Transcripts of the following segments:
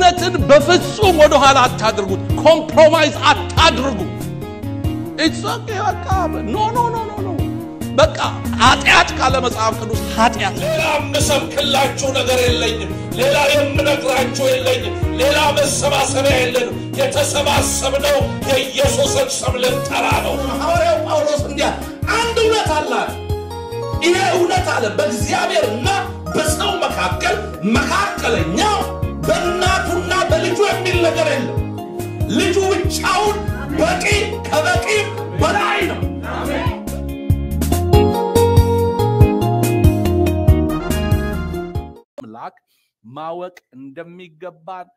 እውነትን በፍጹም ወደ ኋላ አታድርጉት። ኮምፕሮማይዝ አታድርጉ። ኢትሶኬ በቃ ኖ ኖ ኖ ኖ በቃ ኃጢአት ካለ መጽሐፍ ቅዱስ ኃጢአት ሌላ የምሰብክላችሁ ነገር የለኝም። ሌላ የምነግራችሁ የለኝም። ሌላ መሰባሰቢያ የለንም። የተሰባሰብነው የኢየሱስን ስም ልንጠራ ነው። ሐዋርያው ጳውሎስ እንዲያ አንድ እውነት አለ። ይሄ እውነት አለ በእግዚአብሔርና በሰው መካከል መካከለኛው በእናቱና በልጁ የሚል ነገር የለም። ልጁ ብቻውን በቂ ከበቂም በላይ ነው። አምላክ ማወቅ እንደሚገባን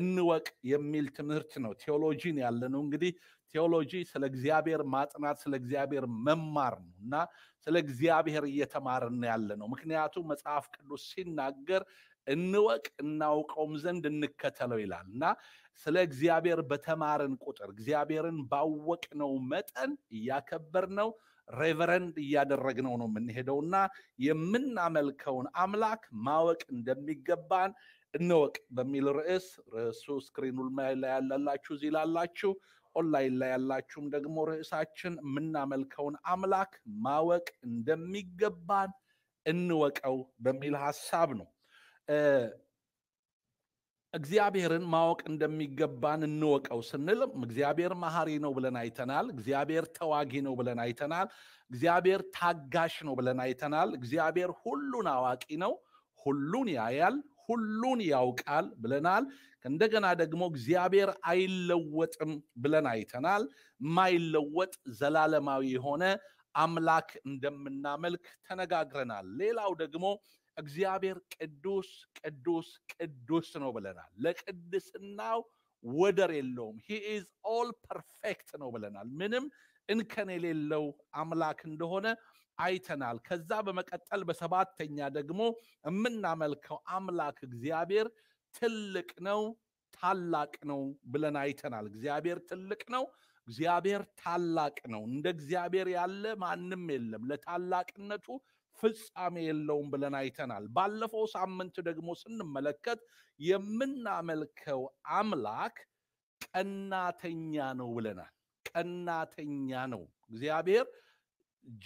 እንወቅ የሚል ትምህርት ነው። ቴዎሎጂን ያለ ነው እንግዲህ ቴዎሎጂ ስለ እግዚአብሔር ማጥናት ስለ እግዚአብሔር መማር ነው እና ስለ እግዚአብሔር እየተማርን ያለ ነው። ምክንያቱም መጽሐፍ ቅዱስ ሲናገር እንወቅ እናውቀውም ዘንድ እንከተለው ይላል እና ስለ እግዚአብሔር በተማርን ቁጥር እግዚአብሔርን ባወቅነው መጠን እያከበርነው ሬቨረንድ እያደረግነው ነው የምንሄደውና የምናመልከውን አምላክ ማወቅ እንደሚገባን እንወቅ በሚል ርዕስ ርዕሱ ስክሪኑ ላይ ያላላችሁ እዚህ ላላችሁ ኦንላይን ላይ ያላችሁም ደግሞ ርዕሳችን የምናመልከውን አምላክ ማወቅ እንደሚገባን እንወቀው በሚል ሀሳብ ነው እግዚአብሔርን ማወቅ እንደሚገባን እንወቀው ስንል እግዚአብሔር መሐሪ ነው ብለን አይተናል። እግዚአብሔር ተዋጊ ነው ብለን አይተናል። እግዚአብሔር ታጋሽ ነው ብለን አይተናል። እግዚአብሔር ሁሉን አዋቂ ነው፣ ሁሉን ያያል፣ ሁሉን ያውቃል ብለናል። እንደገና ደግሞ እግዚአብሔር አይለወጥም ብለን አይተናል። ማይለወጥ ዘላለማዊ የሆነ አምላክ እንደምናመልክ ተነጋግረናል። ሌላው ደግሞ እግዚአብሔር ቅዱስ ቅዱስ ቅዱስ ነው ብለናል። ለቅድስናው ወደር የለውም። ሂ ኢዝ ኦል ፐርፌክት ነው ብለናል። ምንም እንከን የሌለው አምላክ እንደሆነ አይተናል። ከዛ በመቀጠል በሰባተኛ ደግሞ የምናመልከው አምላክ እግዚአብሔር ትልቅ ነው፣ ታላቅ ነው ብለን አይተናል። እግዚአብሔር ትልቅ ነው፣ እግዚአብሔር ታላቅ ነው። እንደ እግዚአብሔር ያለ ማንም የለም። ለታላቅነቱ ፍጻሜ የለውም ብለን አይተናል። ባለፈው ሳምንት ደግሞ ስንመለከት የምናመልከው አምላክ ቀናተኛ ነው ብለናል። ቀናተኛ ነው እግዚአብሔር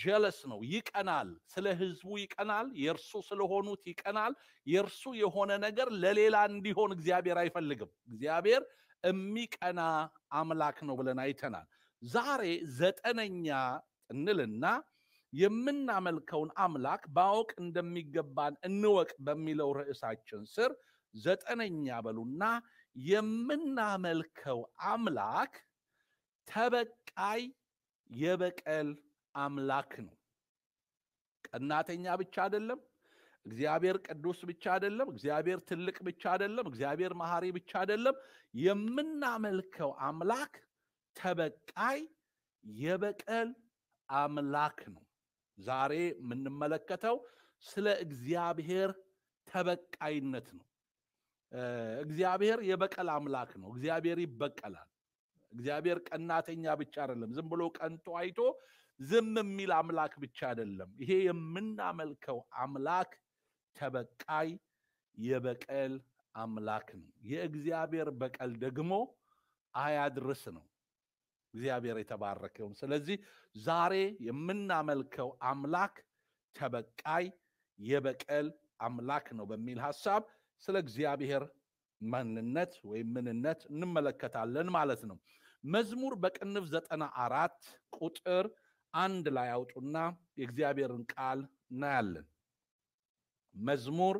ጀለስ ነው። ይቀናል፣ ስለ ህዝቡ ይቀናል፣ የእርሱ ስለሆኑት ይቀናል። የእርሱ የሆነ ነገር ለሌላ እንዲሆን እግዚአብሔር አይፈልግም። እግዚአብሔር የሚቀና አምላክ ነው ብለን አይተናል። ዛሬ ዘጠነኛ እንልና የምናመልከውን አምላክ ማወቅ እንደሚገባን እንወቅ በሚለው ርዕሳችን ስር ዘጠነኛ በሉና የምናመልከው አምላክ ተበቃይ የበቀል አምላክ ነው። ቀናተኛ ብቻ አይደለም። እግዚአብሔር ቅዱስ ብቻ አይደለም። እግዚአብሔር ትልቅ ብቻ አይደለም። እግዚአብሔር መሐሪ ብቻ አይደለም። የምናመልከው አምላክ ተበቃይ የበቀል አምላክ ነው። ዛሬ የምንመለከተው ስለ እግዚአብሔር ተበቃይነት ነው። እግዚአብሔር የበቀል አምላክ ነው። እግዚአብሔር ይበቀላል። እግዚአብሔር ቀናተኛ ብቻ አይደለም። ዝም ብሎ ቀንቶ አይቶ ዝም የሚል አምላክ ብቻ አይደለም። ይሄ የምናመልከው አምላክ ተበቃይ የበቀል አምላክ ነው። የእግዚአብሔር በቀል ደግሞ አያድርስ ነው። እግዚአብሔር የተባረከውን። ስለዚህ ዛሬ የምናመልከው አምላክ ተበቃይ የበቀል አምላክ ነው በሚል ሀሳብ ስለ እግዚአብሔር ማንነት ወይም ምንነት እንመለከታለን ማለት ነው። መዝሙር በቅንፍ ዘጠና አራት ቁጥር አንድ ላይ አውጡና የእግዚአብሔርን ቃል እናያለን። መዝሙር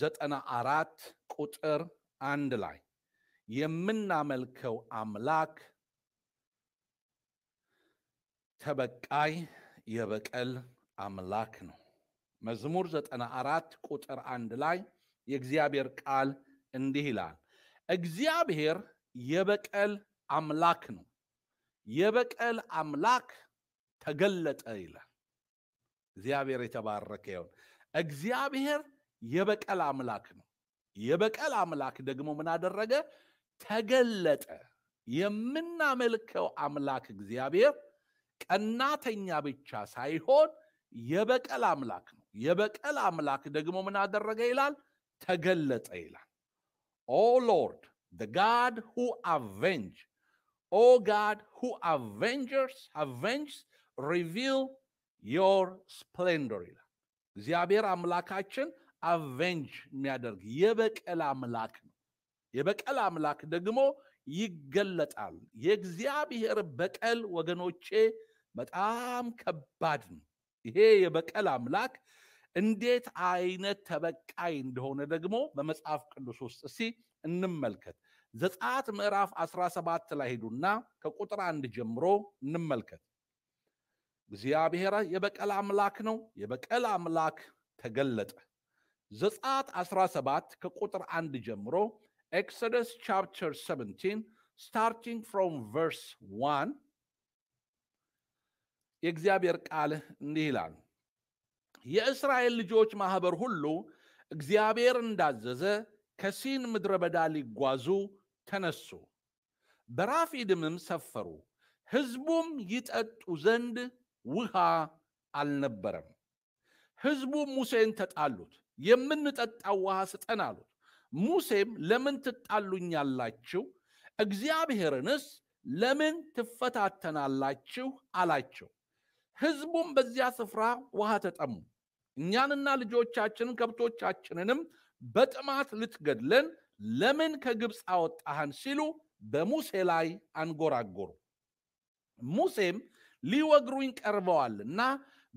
ዘጠና አራት ቁጥር አንድ ላይ የምናመልከው አምላክ ተበቃይ የበቀል አምላክ ነው። መዝሙር 94 ቁጥር አንድ ላይ የእግዚአብሔር ቃል እንዲህ ይላል፣ እግዚአብሔር የበቀል አምላክ ነው፣ የበቀል አምላክ ተገለጠ ይላል። እግዚአብሔር የተባረከ ይሁን። እግዚአብሔር የበቀል አምላክ ነው። የበቀል አምላክ ደግሞ ምን አደረገ? ተገለጠ። የምናመልከው አምላክ እግዚአብሔር ቀናተኛ ብቻ ሳይሆን የበቀል አምላክ ነው። የበቀል አምላክ ደግሞ ምን አደረገ ይላል? ተገለጠ ይላል። ኦ ሎርድ ጋድ ሁ አቬንጅ ኦ ጋድ ሁ አቬንጀርስ አቬንጅስ ሪቪል ዮር ስፕሌንደር ይላል። እግዚአብሔር አምላካችን አቬንጅ የሚያደርግ የበቀል አምላክ ነው። የበቀል አምላክ ደግሞ ይገለጣል። የእግዚአብሔር በቀል ወገኖቼ በጣም ከባድ ነው። ይሄ የበቀል አምላክ እንዴት አይነት ተበቃይ እንደሆነ ደግሞ በመጽሐፍ ቅዱስ ውስጥ እስቲ እንመልከት። ዘጸአት ምዕራፍ 17 ላይ ሄዱና ከቁጥር አንድ ጀምሮ እንመልከት። እግዚአብሔር የበቀል አምላክ ነው። የበቀል አምላክ ተገለጠ። ዘጸአት 17 ከቁጥር አንድ ጀምሮ ኤክሶደስ ቻፕተር 17 ስታርቲንግ ፍሮም ቨርስ 1 የእግዚአብሔር ቃል እንዲህ ይላል፣ የእስራኤል ልጆች ማህበር ሁሉ እግዚአብሔር እንዳዘዘ ከሲን ምድረ በዳ ሊጓዙ ተነሱ። በራፊድምም ሰፈሩ። ህዝቡም ይጠጡ ዘንድ ውሃ አልነበረም። ህዝቡም ሙሴን ተጣሉት፣ የምንጠጣው ውሃ ስጠን አሉት። ሙሴም ለምን ትጣሉኛላችሁ? እግዚአብሔርንስ ለምን ትፈታተናላችሁ? አላቸው። ህዝቡም በዚያ ስፍራ ውሃ ተጠሙ። እኛንና ልጆቻችንን ከብቶቻችንንም በጥማት ልትገድለን ለምን ከግብፅ አወጣህን ሲሉ በሙሴ ላይ አንጎራጎሩ። ሙሴም ሊወግሩኝ ቀርበዋልና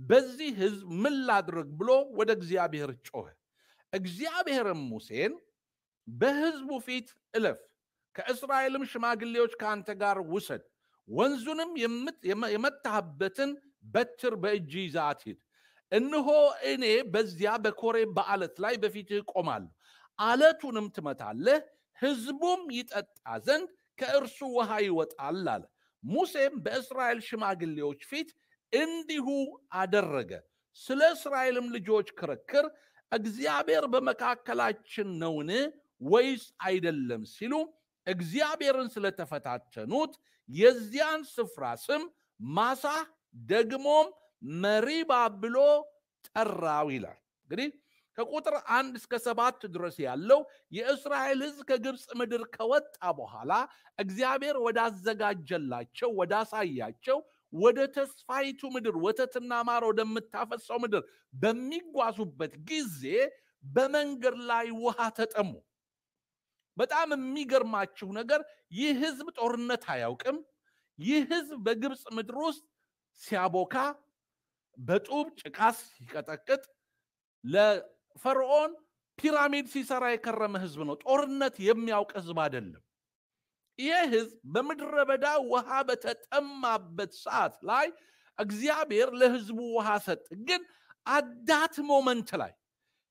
በዚህ ህዝብ ምን ላድርግ ብሎ ወደ እግዚአብሔር ጮኸ። እግዚአብሔርም ሙሴን በህዝቡ ፊት እለፍ፣ ከእስራኤልም ሽማግሌዎች ከአንተ ጋር ውሰድ፣ ወንዙንም የመታህበትን በትር በእጅ ይዛ አትሂድ። እነሆ እኔ በዚያ በኮሬብ በዓለት ላይ በፊትህ እቆማለሁ፣ ዓለቱንም ትመታለህ፣ ሕዝቡም ይጠጣ ዘንድ ከእርሱ ውሃ ይወጣል አለ። ሙሴም በእስራኤል ሽማግሌዎች ፊት እንዲሁ አደረገ። ስለ እስራኤልም ልጆች ክርክር እግዚአብሔር በመካከላችን ነውን ወይስ አይደለም ሲሉ እግዚአብሔርን ስለተፈታተኑት የዚያን ስፍራ ስም ማሳ ደግሞም መሪባ ብሎ ጠራው ይላል። እንግዲህ ከቁጥር አንድ እስከ ሰባት ድረስ ያለው የእስራኤል ህዝብ ከግብፅ ምድር ከወጣ በኋላ እግዚአብሔር ወዳዘጋጀላቸው ወዳሳያቸው ወደ ተስፋይቱ ምድር ወተትና ማር ወደምታፈሳው ምድር በሚጓዙበት ጊዜ በመንገድ ላይ ውሃ ተጠሙ። በጣም የሚገርማችሁ ነገር ይህ ህዝብ ጦርነት አያውቅም። ይህ ህዝብ በግብፅ ምድር ውስጥ ሲያቦካ በጡብ ጭቃስ ሲቀጠቅጥ ለፈርዖን ፒራሚድ ሲሰራ የከረመ ህዝብ ነው። ጦርነት የሚያውቅ ህዝብ አይደለም። ይህ ህዝብ በምድረ በዳ ውሃ በተጠማበት ሰዓት ላይ እግዚአብሔር ለህዝቡ ውሃ ሰጥ። ግን አዳት ሞመንት ላይ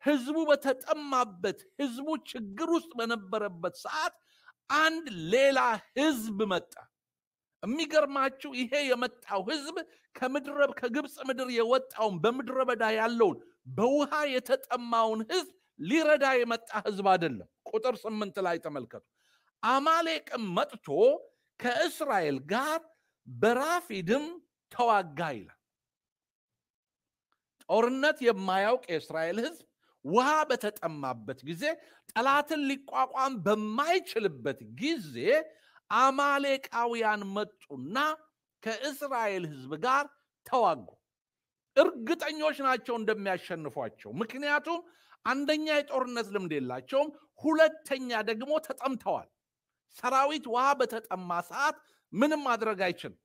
ህዝቡ በተጠማበት ህዝቡ ችግር ውስጥ በነበረበት ሰዓት አንድ ሌላ ህዝብ መጣ። የሚገርማችሁ ይሄ የመጣው ህዝብ ከምድረብ ከግብፅ ምድር የወጣውን በምድረ በዳ ያለውን በውሃ የተጠማውን ህዝብ ሊረዳ የመጣ ህዝብ አይደለም። ቁጥር ስምንት ላይ ተመልከቱ። አማሌቅም መጥቶ ከእስራኤል ጋር በራፊድም ተዋጋ ይላል። ጦርነት የማያውቅ የእስራኤል ህዝብ ውሃ በተጠማበት ጊዜ ጠላትን ሊቋቋም በማይችልበት ጊዜ አማሌቃውያን መጡና ከእስራኤል ህዝብ ጋር ተዋጉ። እርግጠኞች ናቸው እንደሚያሸንፏቸው። ምክንያቱም አንደኛ የጦርነት ልምድ የላቸውም፣ ሁለተኛ ደግሞ ተጠምተዋል። ሰራዊት ውሃ በተጠማ ሰዓት ምንም ማድረግ አይችልም።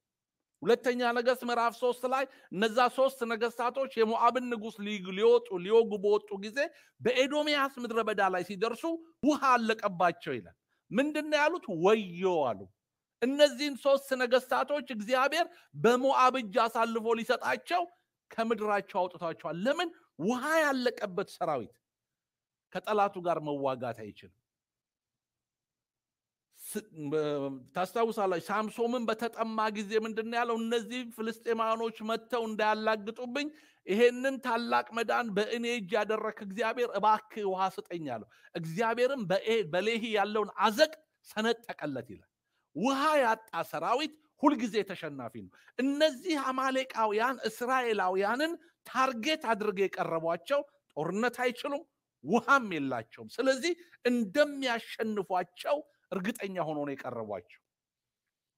ሁለተኛ ነገሥት ምዕራፍ ሶስት ላይ እነዛ ሶስት ነገስታቶች የሞአብን ንጉሥ ሊወጡ ሊወጉ በወጡ ጊዜ በኤዶሚያስ ምድረ በዳ ላይ ሲደርሱ ውሃ አለቀባቸው ይላል። ምንድን ያሉት? ወዮ አሉ። እነዚህን ሶስት ነገስታቶች እግዚአብሔር በሞዓብ እጅ አሳልፎ ሊሰጣቸው ከምድራቸው አውጥቷቸዋል። ለምን? ውሃ ያለቀበት ሰራዊት ከጠላቱ ጋር መዋጋት አይችልም። ታስታውሳላችሁ። ሳምሶምን በተጠማ ጊዜ ምንድን ያለው? እነዚህ ፍልስጤማኖች መጥተው እንዳያላግጡብኝ ይሄንን ታላቅ መዳን በእኔ እጅ ያደረክ እግዚአብሔር እባክ ውሃ ስጠኝ አለው። እግዚአብሔርም በሌሂ ያለውን አዘቅ ሰነጠቀለት ይላል። ውሃ ያጣ ሰራዊት ሁልጊዜ ተሸናፊ ነው። እነዚህ አማሌቃውያን እስራኤላውያንን ታርጌት አድርገ የቀረቧቸው ጦርነት አይችሉም፣ ውሃም የላቸውም። ስለዚህ እንደሚያሸንፏቸው እርግጠኛ ሆኖ ነው የቀረቧቸው።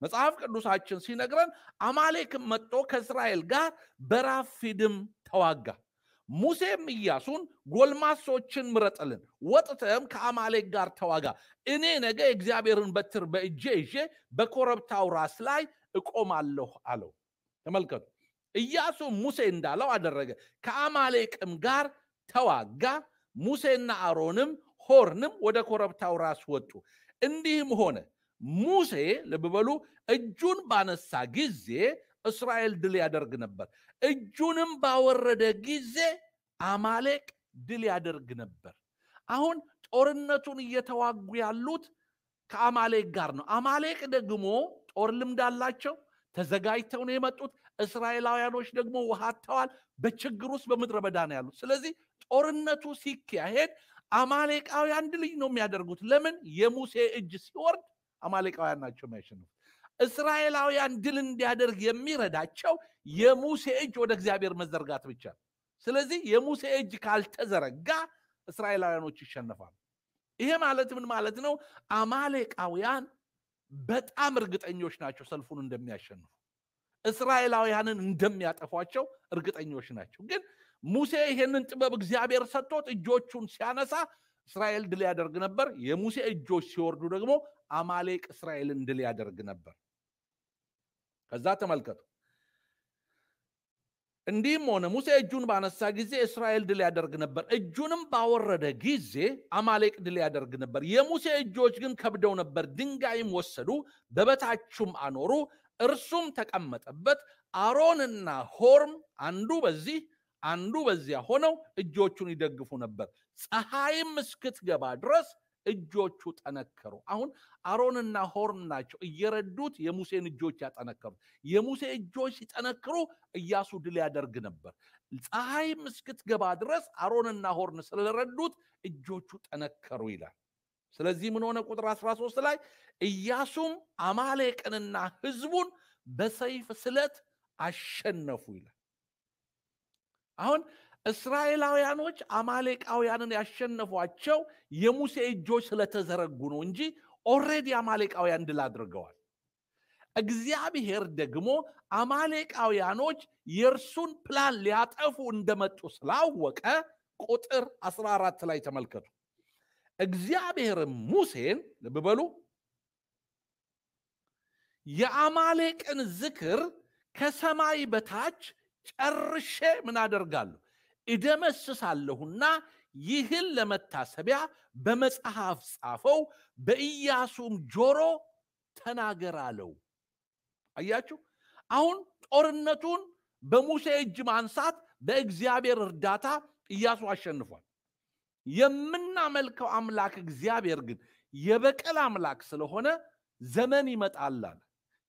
መጽሐፍ ቅዱሳችን ሲነግረን አማሌክ መጥቶ ከእስራኤል ጋር በራፊድም ተዋጋ። ሙሴም ኢያሱን ጎልማሶችን ምረጥልን፣ ወጥተም ከአማሌክ ጋር ተዋጋ፣ እኔ ነገ እግዚአብሔርን በትር በእጄ ይዤ በኮረብታው ራስ ላይ እቆማለሁ አለው። ተመልከቱ፣ ኢያሱ ሙሴ እንዳለው አደረገ፣ ከአማሌቅም ጋር ተዋጋ። ሙሴና አሮንም ሆርንም ወደ ኮረብታው ራስ ወጡ። እንዲህም ሆነ ሙሴ ልብ በሉ እጁን ባነሳ ጊዜ እስራኤል ድል ያደርግ ነበር። እጁንም ባወረደ ጊዜ አማሌቅ ድል ያደርግ ነበር። አሁን ጦርነቱን እየተዋጉ ያሉት ከአማሌቅ ጋር ነው። አማሌቅ ደግሞ ጦር ልምድ አላቸው። ተዘጋጅተው ነው የመጡት። እስራኤላውያኖች ደግሞ ውሃ ተዋል በችግር ውስጥ በምድረ በዳ ነው ያሉት። ስለዚህ ጦርነቱ ሲካሄድ አማሌቃዊ አንድ ልጅ ነው የሚያደርጉት። ለምን? የሙሴ እጅ ሲወርድ አማሌቃውያን ናቸው የሚያሸንፉት። እስራኤላውያን ድል እንዲያደርግ የሚረዳቸው የሙሴ እጅ ወደ እግዚአብሔር መዘርጋት ብቻ ስለዚህ የሙሴ እጅ ካልተዘረጋ እስራኤላውያኖች ይሸነፋሉ። ይሄ ማለት ምን ማለት ነው? አማሌቃውያን በጣም እርግጠኞች ናቸው ሰልፉን እንደሚያሸንፉ፣ እስራኤላውያንን እንደሚያጠፏቸው እርግጠኞች ናቸው ግን ሙሴ ይሄንን ጥበብ እግዚአብሔር ሰጥቶት እጆቹን ሲያነሳ እስራኤል ድል ያደርግ ነበር። የሙሴ እጆች ሲወርዱ ደግሞ አማሌቅ እስራኤልን ድል ያደርግ ነበር። ከዛ ተመልከቱ፣ እንዲህም ሆነ ሙሴ እጁን ባነሳ ጊዜ እስራኤል ድል ያደርግ ነበር፣ እጁንም ባወረደ ጊዜ አማሌቅ ድል ያደርግ ነበር። የሙሴ እጆች ግን ከብደው ነበር። ድንጋይም ወሰዱ፣ በበታቹም አኖሩ፣ እርሱም ተቀመጠበት። አሮንና ሆርም አንዱ በዚህ አንዱ በዚያ ሆነው እጆቹን ይደግፉ ነበር። ፀሐይም እስክትገባ ድረስ እጆቹ ጠነከሩ። አሁን አሮንና ሆርን ናቸው እየረዱት የሙሴን እጆች ያጠነከሩት። የሙሴ እጆች ሲጠነክሩ እያሱ ድል ያደርግ ነበር። ፀሐይም እስክትገባ ድረስ አሮንና ሆርን ስለረዱት እጆቹ ጠነከሩ ይላል። ስለዚህ ምን ሆነ? ቁጥር 13 ላይ እያሱም አማሌቅንና ህዝቡን በሰይፍ ስለት አሸነፉ ይላል። አሁን እስራኤላውያኖች አማሌቃውያንን ያሸነፏቸው የሙሴ እጆች ስለተዘረጉ ነው እንጂ ኦሬዲ አማሌቃውያን ድል አድርገዋል። እግዚአብሔር ደግሞ አማሌቃውያኖች የእርሱን ፕላን ሊያጠፉ እንደመጡ ስላወቀ ቁጥር 14 ላይ ተመልከቱ። እግዚአብሔርም ሙሴን ልብ በሉ የአማሌቅን ዝክር ከሰማይ በታች ጨርሼ ምን አደርጋለሁ እደመስሳለሁና ይህን ለመታሰቢያ በመጽሐፍ ጻፈው፣ በኢያሱም ጆሮ ተናገር አለው። አያችሁ፣ አሁን ጦርነቱን በሙሴ እጅ ማንሳት በእግዚአብሔር እርዳታ ኢያሱ አሸንፏል። የምናመልከው አምላክ እግዚአብሔር ግን የበቀል አምላክ ስለሆነ ዘመን ይመጣል አለ።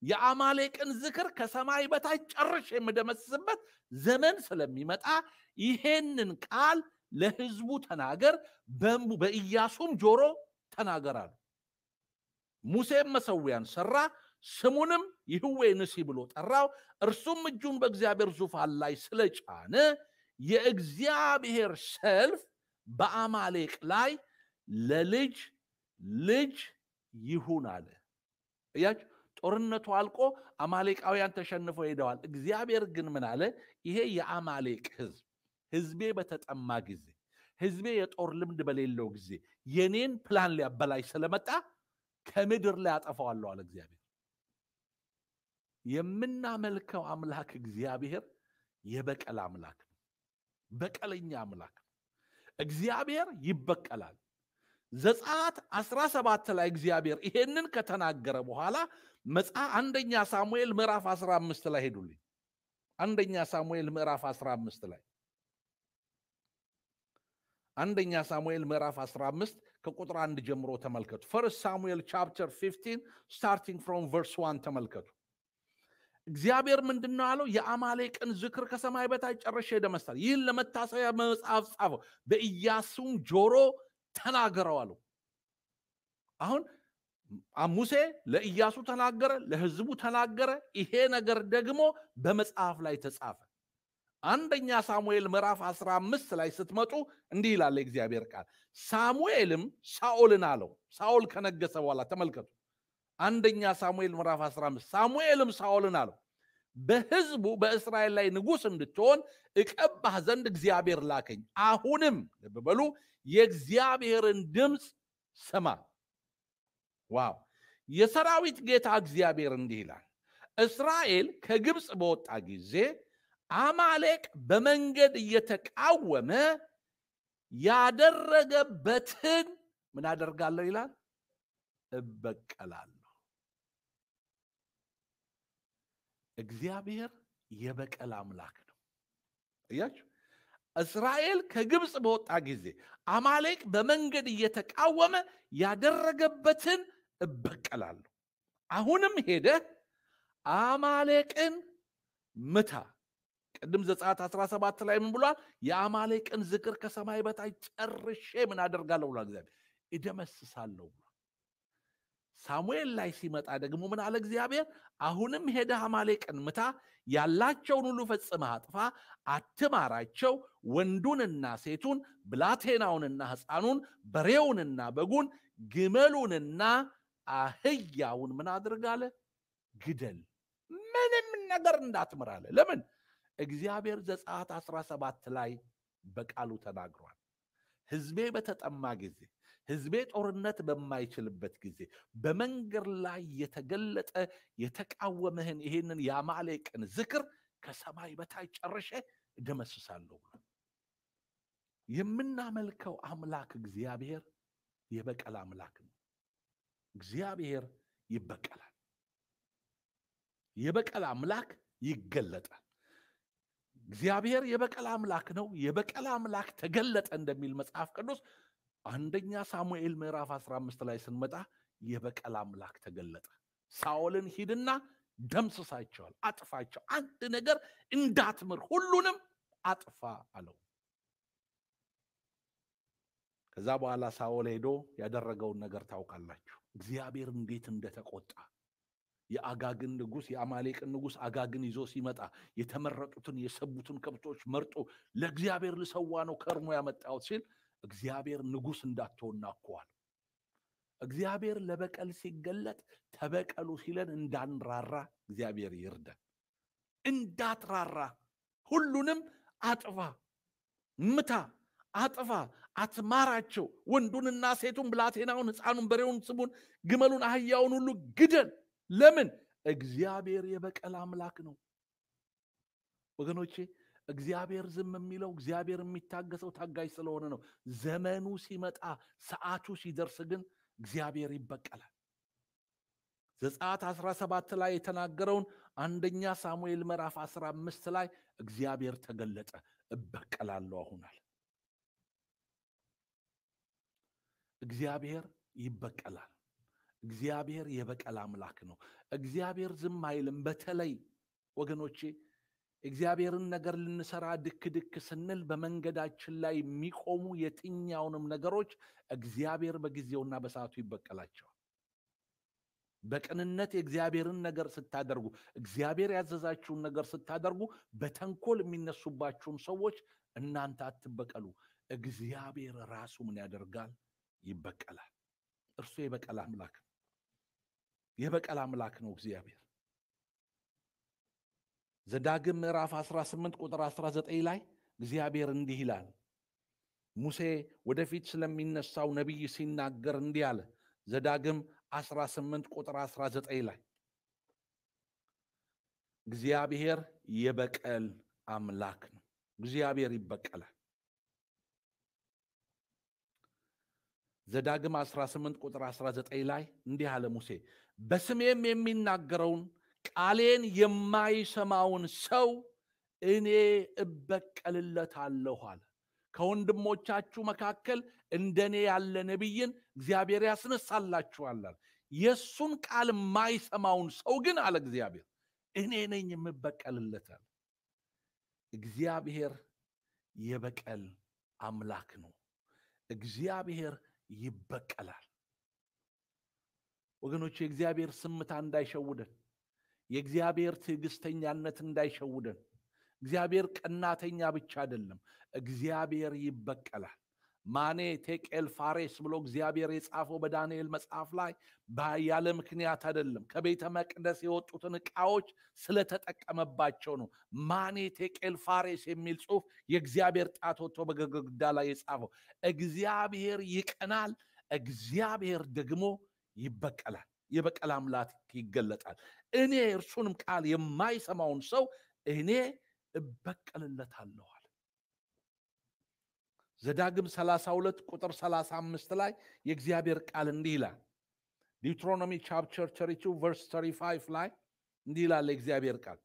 የአማሌቅን ዝክር ከሰማይ በታች ጨርሽ የምደመስስበት ዘመን ስለሚመጣ ይሄንን ቃል ለህዝቡ ተናገር፣ በኢያሱም ጆሮ ተናገር አሉ። ሙሴም መሰዊያን ሰራ፣ ስሙንም ይህዌ ንሲ ብሎ ጠራው። እርሱም እጁን በእግዚአብሔር ዙፋን ላይ ስለጫነ የእግዚአብሔር ሰልፍ በአማሌቅ ላይ ለልጅ ልጅ ይሁን አለ እያችሁ ጦርነቱ አልቆ አማሌቃውያን ተሸንፈው ሄደዋል። እግዚአብሔር ግን ምን አለ? ይሄ የአማሌቅ ህዝብ ህዝቤ በተጠማ ጊዜ፣ ህዝቤ የጦር ልምድ በሌለው ጊዜ የኔን ፕላን ሊያበላሽ ስለመጣ ከምድር ላይ አጠፋዋለሁ አለ እግዚአብሔር። የምናመልከው አምላክ እግዚአብሔር የበቀል አምላክ ነው። በቀለኛ አምላክ ነው። እግዚአብሔር ይበቀላል። ዘጸአት 17 ላይ እግዚአብሔር ይሄንን ከተናገረ በኋላ መጽሐ አንደኛ ሳሙኤል ምዕራፍ 15 ላይ ሄዱልኝ። አንደኛ ሳሙኤል ምዕራፍ 15 ላይ አንደኛ ሳሙኤል ምዕራፍ 15 ከቁጥር አንድ ጀምሮ ተመልከቱ። ፈርስት ሳሙኤል ቻፕተር 15 ስታርቲንግ ፍሮም ቨርስ ዋን ተመልከቱ። እግዚአብሔር ምንድን ነው አለው? የአማሌቅን ዝክር ከሰማይ በታች ጨርሼ ደመሰስሁ፣ ይህን ለመታሰቢያ መጽሐፍ ጻፈው፣ በኢያሱም ጆሮ ተናገረው አለው። አሁን ሙሴ ለኢያሱ ተናገረ፣ ለህዝቡ ተናገረ። ይሄ ነገር ደግሞ በመጽሐፍ ላይ ተጻፈ። አንደኛ ሳሙኤል ምዕራፍ 15 ላይ ስትመጡ እንዲህ ይላል የእግዚአብሔር ቃል፣ ሳሙኤልም ሳኦልን አለው። ሳኦል ከነገሰ በኋላ ተመልከቱ፣ አንደኛ ሳሙኤል ምዕራፍ 15 ሳሙኤልም ሳኦልን አለው በህዝቡ በእስራኤል ላይ ንጉስ እንድትሆን እቀባህ ዘንድ እግዚአብሔር ላከኝ። አሁንም ልብ በሉ የእግዚአብሔርን ድምፅ ስማ። ዋው! የሰራዊት ጌታ እግዚአብሔር እንዲህ ይላል፣ እስራኤል ከግብፅ በወጣ ጊዜ አማሌቅ በመንገድ እየተቃወመ ያደረገበትን ምን አደርጋለሁ ይላል፣ እበቀላል እግዚአብሔር የበቀል አምላክ ነው። እያችሁ እስራኤል ከግብፅ በወጣ ጊዜ አማሌቅ በመንገድ እየተቃወመ ያደረገበትን እበቀላለሁ። አሁንም ሄደ አማሌቅን ምታ። ቅድም ዘጸአት 17 ላይ ምን ብሏል? የአማሌቅን ዝክር ከሰማይ በታች ጨርሼ ምን አደርጋለሁ ብሏል? እግዚአብሔር እደመስሳለሁ ሳሙኤል ላይ ሲመጣ ደግሞ ምን አለ እግዚአብሔር? አሁንም ሄደህ አማሌቅን ምታ፣ ያላቸውን ሁሉ ፈጽመህ አጥፋ፣ አትማራቸው። ወንዱንና ሴቱን፣ ብላቴናውንና ሕፃኑን፣ በሬውንና በጉን፣ ግመሉንና አህያውን ምን አድርጋለ ግደል። ምንም ነገር እንዳትምራለ። ለምን? እግዚአብሔር ዘጸአት 17 ላይ በቃሉ ተናግሯል። ሕዝቤ በተጠማ ጊዜ ህዝቤ ጦርነት በማይችልበት ጊዜ በመንገድ ላይ የተገለጠ የተቃወመህን ይሄንን የአማሌቅን ዝክር ከሰማይ በታች ጨርሼ እደመስሳለሁ የምናመልከው አምላክ እግዚአብሔር የበቀል አምላክ ነው። እግዚአብሔር ይበቀላል። የበቀል አምላክ ይገለጣል። እግዚአብሔር የበቀል አምላክ ነው። የበቀል አምላክ ተገለጠ እንደሚል መጽሐፍ ቅዱስ አንደኛ ሳሙኤል ምዕራፍ 15 ላይ ስንመጣ የበቀል አምላክ ተገለጠ። ሳኦልን ሂድና ደምስሳቸዋል፣ አጥፋቸው፣ አንድ ነገር እንዳትምር፣ ሁሉንም አጥፋ አለው። ከዛ በኋላ ሳኦል ሄዶ ያደረገውን ነገር ታውቃላችሁ። እግዚአብሔር እንዴት እንደተቆጣ የአጋግን ንጉስ የአማሌቅን ንጉስ አጋግን ይዞ ሲመጣ የተመረጡትን የሰቡትን ከብቶች መርጦ ለእግዚአብሔር ልሰዋ ነው ከርሞ ያመጣሁት ሲል እግዚአብሔር ንጉሥ እንዳትሆን ናኳል። እግዚአብሔር ለበቀል ሲገለጥ ተበቀሉ ሲለን እንዳንራራ እግዚአብሔር ይርደን። እንዳትራራ ሁሉንም አጥፋ፣ ምታ፣ አጥፋ፣ አትማራቸው። ወንዱንና ሴቱን፣ ብላቴናውን፣ ህፃኑን በሬውን፣ ስቡን፣ ግመሉን፣ አህያውን ሁሉ ግደል። ለምን? እግዚአብሔር የበቀል አምላክ ነው ወገኖቼ እግዚአብሔር ዝም የሚለው እግዚአብሔር የሚታገሰው ታጋጅ ስለሆነ ነው። ዘመኑ ሲመጣ ሰዓቱ ሲደርስ ግን እግዚአብሔር ይበቀላል። ዘጸአት 17 ላይ የተናገረውን አንደኛ ሳሙኤል ምዕራፍ 15 ላይ እግዚአብሔር ተገለጠ። እበቀላለሁ አሁናል እግዚአብሔር ይበቀላል። እግዚአብሔር የበቀል አምላክ ነው። እግዚአብሔር ዝም አይልም። በተለይ ወገኖቼ እግዚአብሔርን ነገር ልንሰራ ድክ ድክ ስንል በመንገዳችን ላይ የሚቆሙ የትኛውንም ነገሮች እግዚአብሔር በጊዜውና በሰዓቱ ይበቀላቸዋል። በቅንነት የእግዚአብሔርን ነገር ስታደርጉ፣ እግዚአብሔር ያዘዛችሁን ነገር ስታደርጉ፣ በተንኮል የሚነሱባችሁን ሰዎች እናንተ አትበቀሉ። እግዚአብሔር ራሱ ምን ያደርጋል? ይበቀላል። እርሱ የበቀል አምላክ ነው። የበቀል አምላክ ነው እግዚአብሔር ዘዳግም ምዕራፍ 18 ቁጥር 19 ላይ እግዚአብሔር እንዲህ ይላል። ሙሴ ወደፊት ስለሚነሳው ነቢይ ሲናገር እንዲህ አለ። ዘዳግም 18 ቁጥር 19 ላይ እግዚአብሔር የበቀል አምላክ ነው። እግዚአብሔር ይበቀላል። ዘዳግም 18 ቁጥር 19 ላይ እንዲህ አለ ሙሴ በስሜም የሚናገረውን ቃሌን የማይሰማውን ሰው እኔ እበቀልለታለሁ አለ። ከወንድሞቻችሁ መካከል እንደኔ ያለ ነቢይን እግዚአብሔር ያስነሳላችኋላል። የእሱን ቃል የማይሰማውን ሰው ግን አለ እግዚአብሔር እኔ ነኝ የምበቀልለት እግዚአብሔር የበቀል አምላክ ነው። እግዚአብሔር ይበቀላል። ወገኖች የእግዚአብሔር ስምታ እንዳይሸውደን የእግዚአብሔር ትዕግስተኛነት እንዳይሸውደን። እግዚአብሔር ቀናተኛ ብቻ አይደለም፣ እግዚአብሔር ይበቀላል። ማኔ ቴቄል ፋሬስ ብሎ እግዚአብሔር የጻፈው በዳንኤል መጽሐፍ ላይ ያለ ምክንያት አይደለም። ከቤተ መቅደስ የወጡትን ዕቃዎች ስለተጠቀመባቸው ነው። ማኔ ቴቄል ፋሬስ የሚል ጽሑፍ የእግዚአብሔር ጣት ወጥቶ በግድግዳ ላይ የጻፈው። እግዚአብሔር ይቀናል፣ እግዚአብሔር ደግሞ ይበቀላል። የበቀል አምላክ ይገለጣል። እኔ እርሱንም ቃል የማይሰማውን ሰው እኔ እበቀልለታለኋል። ዘዳግም 32 ቁጥር 35 ላይ የእግዚአብሔር ቃል እንዲህ ይላል። ዲትሮኖሚ ቻፕቸር 32 ቨርስ 35 ላይ እንዲህ ይላል የእግዚአብሔር ቃል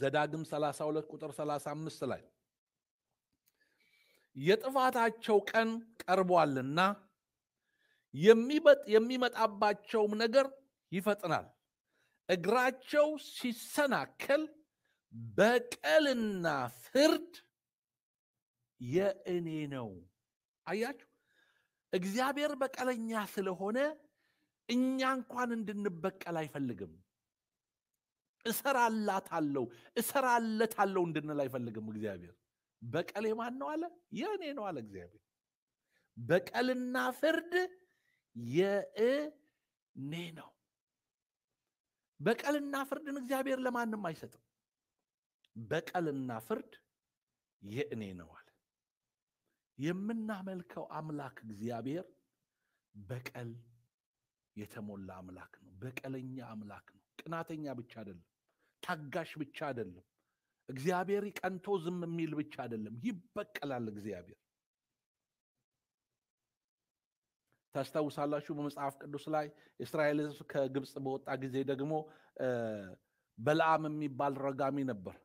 ዘዳግም 32 ቁጥር 35 ላይ የጥፋታቸው ቀን ቀርቧልና የሚመጣባቸውም ነገር ይፈጥናል። እግራቸው ሲሰናከል በቀልና ፍርድ የእኔ ነው። አያችሁ፣ እግዚአብሔር በቀለኛ ስለሆነ እኛ እንኳን እንድንበቀል አይፈልግም። እሰራላታለሁ እሰራለታለሁ እንድንል አይፈልግም እግዚአብሔር በቀል የማን ነው አለ? የእኔ ነው አለ እግዚአብሔር። በቀልና ፍርድ የእኔ ነው። በቀልና ፍርድን እግዚአብሔር ለማንም አይሰጥም። በቀልና ፍርድ የእኔ ነው አለ። የምናመልከው አምላክ እግዚአብሔር በቀል የተሞላ አምላክ ነው። በቀለኛ አምላክ ነው። ቅናተኛ ብቻ አይደለም። ታጋሽ ብቻ አይደለም። እግዚአብሔር ቀንቶ ዝም የሚል ብቻ አይደለም፣ ይበቀላል እግዚአብሔር። ታስታውሳላችሁ በመጽሐፍ ቅዱስ ላይ እስራኤል ሕዝብ ከግብፅ በወጣ ጊዜ ደግሞ በልአም የሚባል ረጋሚ ነበር።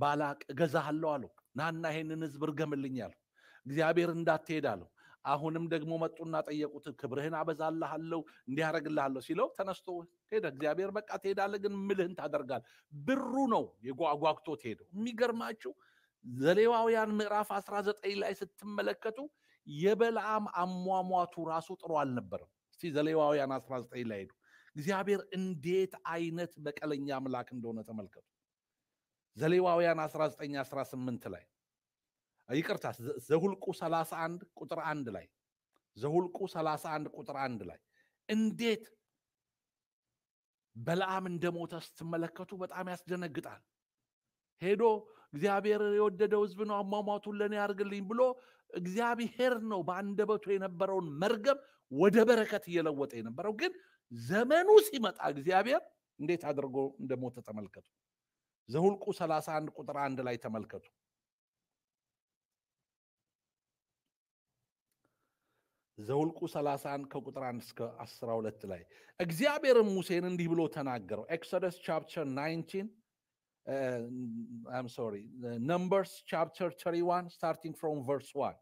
ባላቅ እገዛሃለሁ አለው። ናና ይሄንን ሕዝብ እርገምልኝ አለው። እግዚአብሔር እንዳትሄድ አለው። አሁንም ደግሞ መጡና ጠየቁት። ክብርህን አበዛልሃለሁ እንዲያደረግልሃለሁ ሲለው ተነስቶ ሄደ። እግዚአብሔር በቃ ትሄዳለ ግን ምልህን ታደርጋል። ብሩ ነው የጓጓግቶት ሄደው። የሚገርማችሁ ዘሌዋውያን ምዕራፍ 19 ላይ ስትመለከቱ የበልአም አሟሟቱ ራሱ ጥሩ አልነበረም። እስቲ ዘሌዋውያን 19 ላይ ሄዱ። እግዚአብሔር እንዴት አይነት በቀለኛ አምላክ እንደሆነ ተመልከቱ። ዘሌዋውያን 19 18 ላይ ይቅርታ፣ ዘሁልቁ 31 ቁጥር 1 ላይ ዘሁልቁ 31 ቁጥር 1 ላይ እንዴት በለዓም እንደሞተ ስትመለከቱ በጣም ያስደነግጣል። ሄዶ እግዚአብሔር የወደደው ሕዝብ ነው አሟሟቱን ለእኔ ያርግልኝ ብሎ እግዚአብሔር ነው በአንደበቱ የነበረውን መርገም ወደ በረከት እየለወጠ የነበረው። ግን ዘመኑ ሲመጣ እግዚአብሔር እንዴት አድርጎ እንደሞተ ተመልከቱ። ዘሁልቁ 31 ቁጥር አንድ ላይ ተመልከቱ። ዘውልቁ 30 ከቁጥር 1 እስከ 12 ላይ እግዚአብሔርም ሙሴን እንዲህ ብሎ ተናገረው። ኤክሶደስ ቻፕተር 19 አም ሶሪ ነምበርስ ቻፕተር 31 ስታርቲንግ ፍሮም ቨርስ 1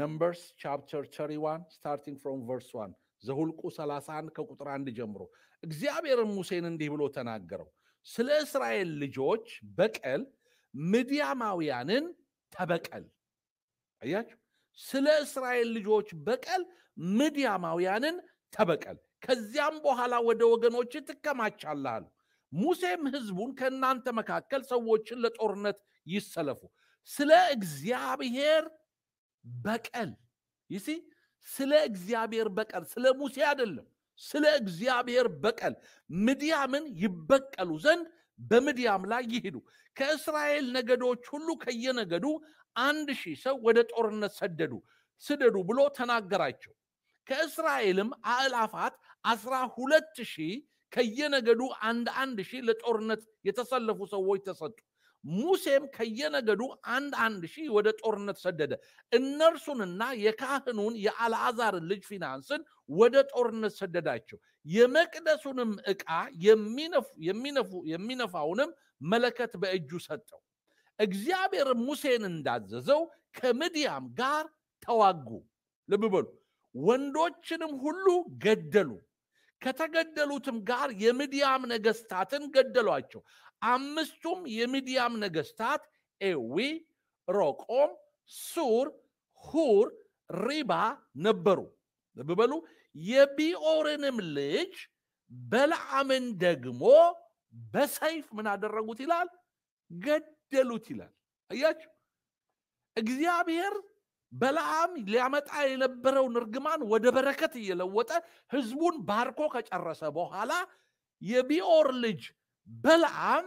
ነምበርስ ቻፕተር 31 ስታርቲንግ ፍሮም ቨርስ 1 ዘሁልቁ 31 ከቁጥር 1 ጀምሮ እግዚአብሔርም ሙሴን እንዲህ ብሎ ተናገረው፣ ስለ እስራኤል ልጆች በቀል ምድያማውያንን ተበቀል። አያችሁ ስለ እስራኤል ልጆች በቀል ምድያማውያንን ተበቀል፣ ከዚያም በኋላ ወደ ወገኖች ትከማቻለህ ሙሴም ህዝቡን ከእናንተ መካከል ሰዎችን ለጦርነት ይሰለፉ፣ ስለ እግዚአብሔር በቀል ይሲ ስለ እግዚአብሔር በቀል ስለ ሙሴ አይደለም፣ ስለ እግዚአብሔር በቀል ምድያምን ይበቀሉ ዘንድ በምድያም ላይ ይሄዱ። ከእስራኤል ነገዶች ሁሉ ከየነገዱ አንድ ሺህ ሰው ወደ ጦርነት ሰደዱ ስደዱ ብሎ ተናገራቸው። ከእስራኤልም አእላፋት አስራ ሁለት ሺህ ከየነገዱ አንድ አንድ ሺህ ለጦርነት የተሰለፉ ሰዎች ተሰጡ። ሙሴም ከየነገዱ አንድ አንድ ሺህ ወደ ጦርነት ሰደደ። እነርሱንና የካህኑን የአልዓዛርን ልጅ ፊናንስን ወደ ጦርነት ሰደዳቸው። የመቅደሱንም ዕቃ የሚነፋውንም መለከት በእጁ ሰጠው። እግዚአብሔር ሙሴን እንዳዘዘው ከምድያም ጋር ተዋጉ። ልብ በሉ። ወንዶችንም ሁሉ ገደሉ። ከተገደሉትም ጋር የምድያም ነገስታትን ገደሏቸው። አምስቱም የምድያም ነገስታት ኤዊ፣ ሮቆም፣ ሱር፣ ሁር፣ ሪባ ነበሩ። ልብ በሉ። የቢኦርንም ልጅ በለዓምን ደግሞ በሰይፍ ምን አደረጉት ይላል ገድ ገደሉት ይላል። አያችሁ፣ እግዚአብሔር በለዓም ሊያመጣ የነበረውን እርግማን ወደ በረከት እየለወጠ ህዝቡን ባርኮ ከጨረሰ በኋላ የቢኦር ልጅ በለዓም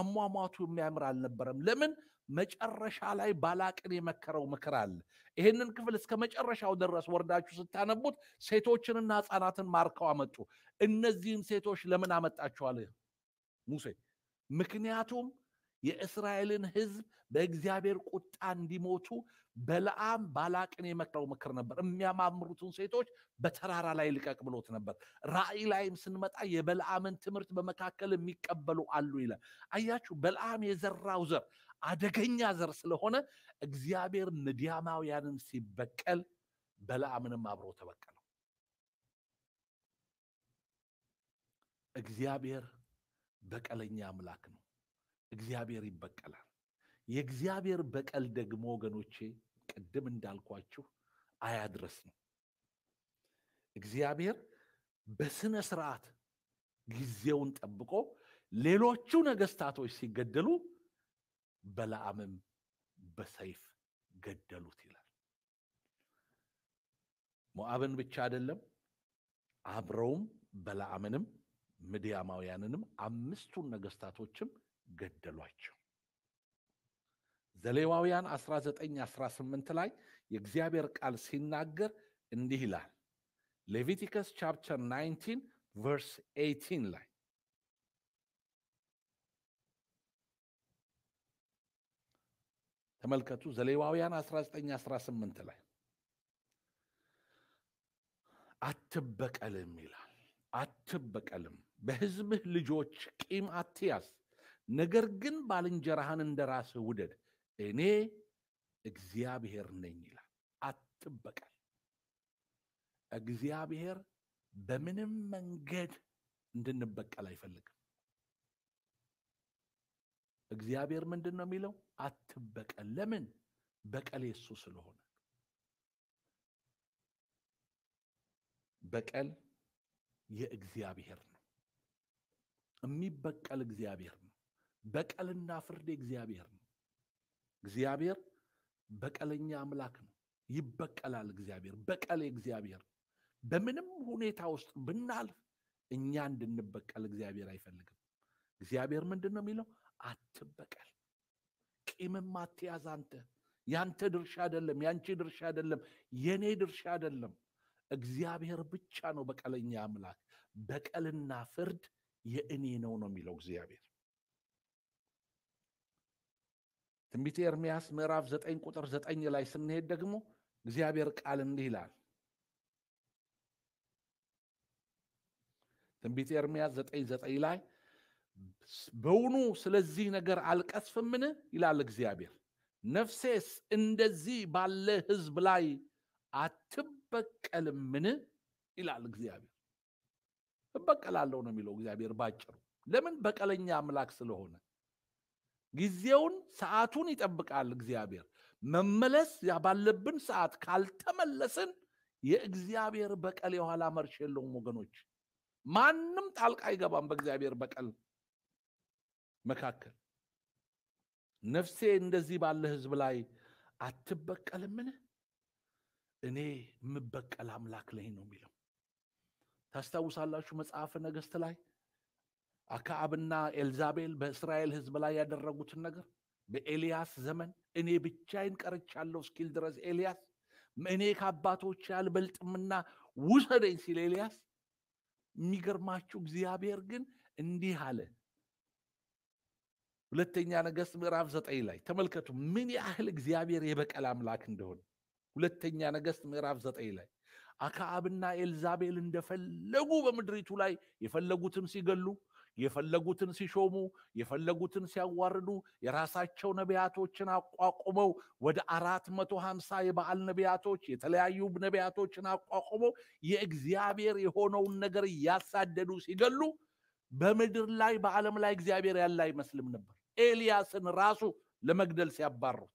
አሟሟቱ የሚያምር አልነበረም። ለምን? መጨረሻ ላይ ባላቅን የመከረው ምክር አለ። ይህንን ክፍል እስከ መጨረሻው ድረስ ወርዳችሁ ስታነቡት ሴቶችንና ህፃናትን ማርከው አመጡ። እነዚህን ሴቶች ለምን አመጣችኋል ሙሴ? ምክንያቱም የእስራኤልን ህዝብ በእግዚአብሔር ቁጣ እንዲሞቱ በለዓም ባላቅን የመክረው ምክር ነበር። የሚያማምሩትን ሴቶች በተራራ ላይ ልቀቅ ብሎት ነበር። ራእይ ላይም ስንመጣ የበለዓምን ትምህርት በመካከል የሚቀበሉ አሉ ይላል። አያችሁ፣ በለዓም የዘራው ዘር አደገኛ ዘር ስለሆነ እግዚአብሔር ምድያማውያንን ሲበቀል በለዓምንም አብሮ ተበቀለው። እግዚአብሔር በቀለኛ አምላክ ነው። እግዚአብሔር ይበቀላል። የእግዚአብሔር በቀል ደግሞ ወገኖቼ ቅድም እንዳልኳችሁ አያድረስ ነው። እግዚአብሔር በስነ ስርዓት ጊዜውን ጠብቆ ሌሎቹ ነገስታቶች ሲገደሉ በለዓምም በሰይፍ ገደሉት ይላል። ሞዓብን ብቻ አይደለም አብረውም በለዓምንም ምድያማውያንንም አምስቱን ነገስታቶችም ገደሏቸው። ዘሌዋውያን 1918 ላይ የእግዚአብሔር ቃል ሲናገር እንዲህ ይላል። ሌቪቲከስ ቻፕተር 19 ቨርስ 18 ላይ ተመልከቱ። ዘሌዋውያን 1918 ላይ አትበቀልም ይላል። አትበቀልም፣ በሕዝብህ ልጆች ቂም አትያዝ ነገር ግን ባልንጀራህን እንደ ራስህ ውደድ፣ እኔ እግዚአብሔር ነኝ ይላል። አትበቀል። እግዚአብሔር በምንም መንገድ እንድንበቀል አይፈልግም። እግዚአብሔር ምንድን ነው የሚለው? አትበቀል። ለምን? በቀል የሱ ስለሆነ በቀል የእግዚአብሔር ነው። የሚበቀል እግዚአብሔር ነው። በቀልና ፍርድ እግዚአብሔር ነው። እግዚአብሔር በቀለኛ አምላክ ነው። ይበቀላል እግዚአብሔር። በቀል እግዚአብሔር በምንም ሁኔታ ውስጥ ብናልፍ እኛ እንድንበቀል እግዚአብሔር አይፈልግም። እግዚአብሔር ምንድን ነው የሚለው? አትበቀል፣ ቂምም አትያዝ። አንተ ያንተ ድርሻ አይደለም፣ ያንቺ ድርሻ አይደለም፣ የኔ ድርሻ አይደለም። እግዚአብሔር ብቻ ነው በቀለኛ አምላክ። በቀልና ፍርድ የእኔ ነው ነው የሚለው እግዚአብሔር ትንቢት ኤርምያስ ምዕራፍ ዘጠኝ ቁጥር ዘጠኝ ላይ ስንሄድ ደግሞ እግዚአብሔር ቃል እንዲህ ይላል። ትንቢት ኤርምያስ ዘጠኝ ዘጠኝ ላይ በውኑ ስለዚህ ነገር አልቀስፍምን ይላል እግዚአብሔር። ነፍሴስ እንደዚህ ባለ ሕዝብ ላይ አትበቀልምን ይላል እግዚአብሔር። እበቀላለሁ ነው የሚለው እግዚአብሔር ባጭሩ። ለምን? በቀለኛ አምላክ ስለሆነ ጊዜውን ሰዓቱን ይጠብቃል እግዚአብሔር። መመለስ ባለብን ሰዓት ካልተመለስን የእግዚአብሔር በቀል የኋላ መርሽ የለውም ወገኖች። ማንም ጣልቃ አይገባም በእግዚአብሔር በቀል መካከል። ነፍሴ እንደዚህ ባለ ህዝብ ላይ አትበቀልምን? እኔ የምበቀል አምላክ ላይ ነው የሚለው ታስታውሳላችሁ። መጽሐፈ ነገሥት ላይ አክዓብና ኤልዛቤል በእስራኤል ህዝብ ላይ ያደረጉትን ነገር በኤልያስ ዘመን እኔ ብቻዬን ቀርቻለሁ እስኪል ድረስ ኤልያስ እኔ ከአባቶች አልበልጥምና ውሰደኝ ሲል ኤልያስ የሚገርማችሁ እግዚአብሔር ግን እንዲህ አለ ሁለተኛ ነገሥት ምዕራፍ ዘጠኝ ላይ ተመልከቱ ምን ያህል እግዚአብሔር የበቀል አምላክ እንደሆነ ሁለተኛ ነገሥት ምዕራፍ ዘጠኝ ላይ አክዓብና ኤልዛቤል እንደፈለጉ በምድሪቱ ላይ የፈለጉትን ሲገሉ የፈለጉትን ሲሾሙ፣ የፈለጉትን ሲያዋርዱ የራሳቸው ነቢያቶችን አቋቁመው ወደ አራት መቶ ሀምሳ የበዓል ነቢያቶች የተለያዩ ነቢያቶችን አቋቁመው የእግዚአብሔር የሆነውን ነገር እያሳደዱ ሲገሉ በምድር ላይ በዓለም ላይ እግዚአብሔር ያለ አይመስልም ነበር። ኤልያስን ራሱ ለመግደል ሲያባሩት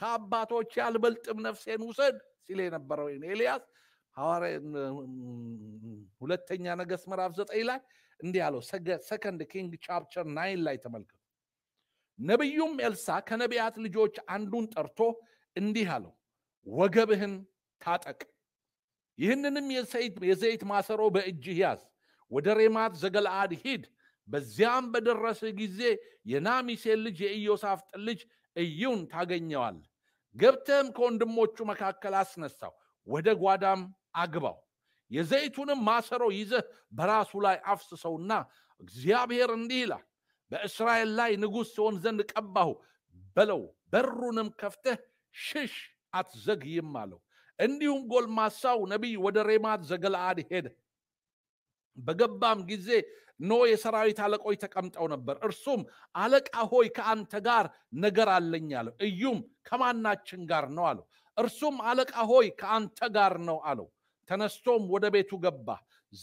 ከአባቶች አልበልጥም ነፍሴን ውሰድ ሲል የነበረው ኤልያስ ሐዋርያ ሁለተኛ ነገሥት ምዕራፍ ዘጠኝ ላይ እንዲህ ያለው ሰከንድ ኪንግ ቻፕቸር ናይን ላይ ተመልከቱ። ነቢዩም ኤልሳ ከነቢያት ልጆች አንዱን ጠርቶ እንዲህ አለው፣ ወገብህን ታጠቅ፣ ይህንንም የዘይት ማሰሮ በእጅህ ያዝ፣ ወደ ሬማት ዘገለአድ ሂድ። በዚያም በደረሰ ጊዜ የናሚሴ ልጅ የኢዮሳፍጥ ልጅ እዩን ታገኘዋል። ገብተህም ከወንድሞቹ መካከል አስነሳው፣ ወደ ጓዳም አግባው የዘይቱንም ማሰሮ ይዘህ በራሱ ላይ አፍስሰውና እግዚአብሔር እንዲህ ይላል በእስራኤል ላይ ንጉሥ ሲሆን ዘንድ ቀባሁ በለው በሩንም ከፍተህ ሽሽ አትዘግይም አለው እንዲሁም ጎልማሳው ነቢይ ወደ ሬማት ዘገለአድ ሄደ በገባም ጊዜ ኖ የሰራዊት አለቆች ተቀምጠው ነበር እርሱም አለቃ ሆይ ከአንተ ጋር ነገር አለኝ አለው እዩም ከማናችን ጋር ነው አለው እርሱም አለቃ ሆይ ከአንተ ጋር ነው አለው ተነስቶም ወደ ቤቱ ገባ፣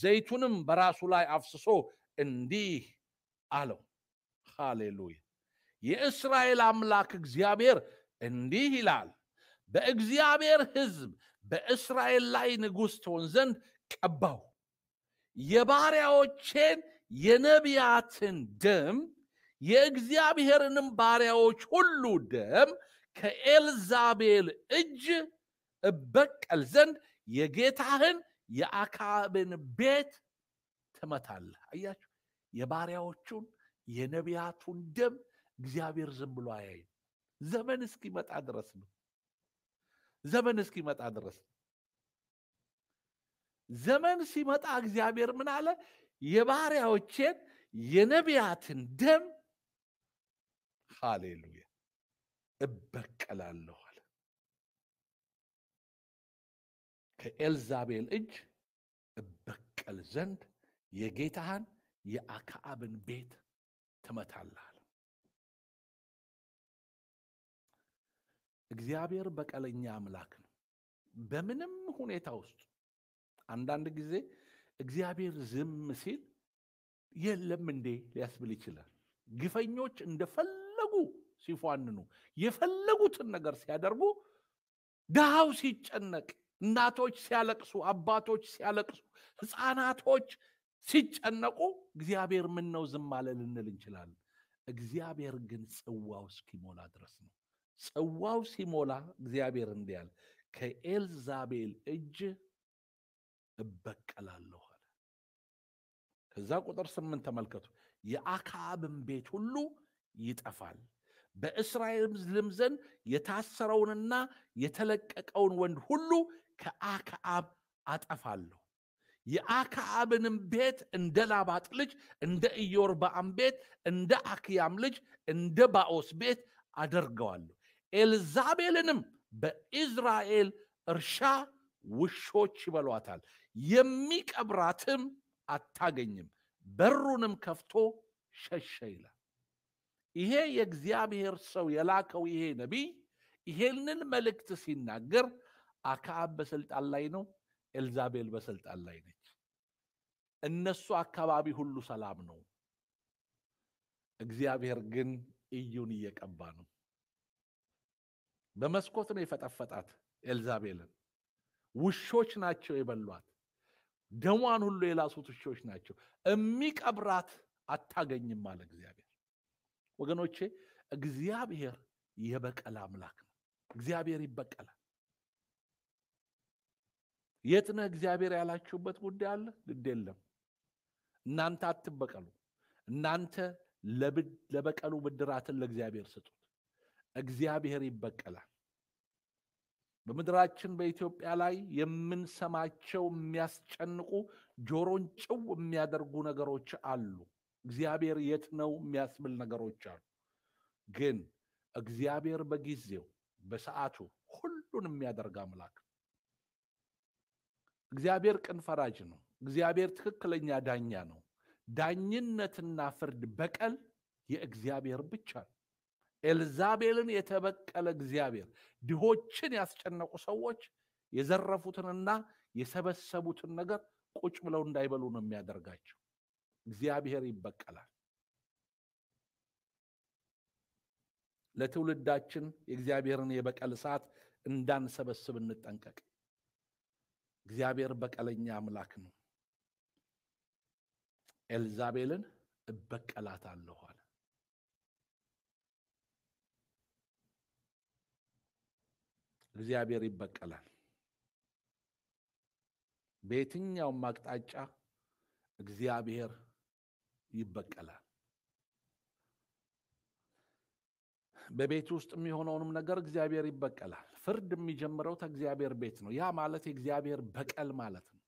ዘይቱንም በራሱ ላይ አፍስሶ እንዲህ አለው። ሃሌሉያ! የእስራኤል አምላክ እግዚአብሔር እንዲህ ይላል፣ በእግዚአብሔር ሕዝብ በእስራኤል ላይ ንጉሥ ትሆን ዘንድ ቀባው። የባሪያዎቼን የነቢያትን ደም የእግዚአብሔርንም ባሪያዎች ሁሉ ደም ከኤልዛቤል እጅ እበቀል ዘንድ የጌታህን የአካብን ቤት ትመታለህ። አያችሁ፣ የባሪያዎቹን የነቢያቱን ደም እግዚአብሔር ዝም ብሎ አያይም። ዘመን እስኪመጣ ድረስ ነው። ዘመን እስኪመጣ ድረስ ነው። ዘመን ሲመጣ እግዚአብሔር ምን አለ? የባሪያዎቼን የነቢያትን ደም ሃሌሉያ እበቀላለሁ ከኤልዛቤል እጅ እበቀል ዘንድ የጌታህን የአክዓብን ቤት ትመታለህ። እግዚአብሔር በቀለኛ አምላክ ነው። በምንም ሁኔታ ውስጥ አንዳንድ ጊዜ እግዚአብሔር ዝም ሲል የለም እንዴ ሊያስብል ይችላል። ግፈኞች እንደፈለጉ ሲፏንኑ የፈለጉትን ነገር ሲያደርጉ ድሃው ሲጨነቅ እናቶች ሲያለቅሱ፣ አባቶች ሲያለቅሱ፣ ህፃናቶች ሲጨነቁ እግዚአብሔር ምን ነው ዝም አለ ልንል እንችላለን። እግዚአብሔር ግን ጽዋው እስኪሞላ ድረስ ነው። ጽዋው ሲሞላ እግዚአብሔር እንዲህ አለ፣ ከኤልዛቤል እጅ እበቀላለሁ አለ። ከዛ ቁጥር ስምንት ተመልከቱ። የአክዓብን ቤት ሁሉ ይጠፋል በእስራኤልም ዘንድ የታሰረውንና የተለቀቀውን ወንድ ሁሉ ከአክዓብ አጠፋለሁ የአክዓብንም ቤት እንደ ላባጥ ልጅ እንደ ኢዮርብዓም ቤት እንደ አክያም ልጅ እንደ ባኦስ ቤት አደርገዋለሁ ኤልዛቤልንም በኢዝራኤል እርሻ ውሾች ይበሏታል የሚቀብራትም አታገኝም በሩንም ከፍቶ ሸሸ ይላል ይሄ የእግዚአብሔር ሰው የላከው ይሄ ነቢይ ይሄንን መልእክት ሲናገር አካብ በስልጣን ላይ ነው። ኤልዛቤል በስልጣን ላይ ነች። እነሱ አካባቢ ሁሉ ሰላም ነው። እግዚአብሔር ግን እዩን እየቀባ ነው። በመስኮት ነው የፈጠፈጣት ኤልዛቤልን። ውሾች ናቸው የበሏት። ደሟን ሁሉ የላሱት ውሾች ናቸው። የሚቀብራት አታገኝም አለ እግዚአብሔር። ወገኖቼ፣ እግዚአብሔር የበቀል አምላክ ነው። እግዚአብሔር ይበቀላል። የት ነህ እግዚአብሔር ያላችሁበት ጉዳይ አለ። ግድ የለም እናንተ አትበቀሉ። እናንተ ለበቀሉ ብድራትን ለእግዚአብሔር ስጡት፣ እግዚአብሔር ይበቀላል። በምድራችን በኢትዮጵያ ላይ የምንሰማቸው የሚያስጨንቁ ጆሮን ጭው የሚያደርጉ ነገሮች አሉ። እግዚአብሔር የት ነው የሚያስብል ነገሮች አሉ። ግን እግዚአብሔር በጊዜው በሰዓቱ ሁሉን የሚያደርግ አምላክ እግዚአብሔር ቅን ፈራጅ ነው። እግዚአብሔር ትክክለኛ ዳኛ ነው። ዳኝነትና ፍርድ በቀል የእግዚአብሔር ብቻ ነው። ኤልዛቤልን የተበቀለ እግዚአብሔር ድሆችን ያስጨነቁ ሰዎች የዘረፉትንና የሰበሰቡትን ነገር ቁጭ ብለው እንዳይበሉ ነው የሚያደርጋቸው። እግዚአብሔር ይበቀላል። ለትውልዳችን የእግዚአብሔርን የበቀል እሳት እንዳንሰበስብ እንጠንቀቅ። እግዚአብሔር በቀለኛ አምላክ ነው። ኤልዛቤልን እበቀላታለሁ አለ። እግዚአብሔር ይበቀላል። በየትኛውም አቅጣጫ እግዚአብሔር ይበቀላል። በቤት ውስጥ የሚሆነውንም ነገር እግዚአብሔር ይበቀላል። ፍርድ የሚጀምረው ከእግዚአብሔር ቤት ነው። ያ ማለት የእግዚአብሔር በቀል ማለት ነው።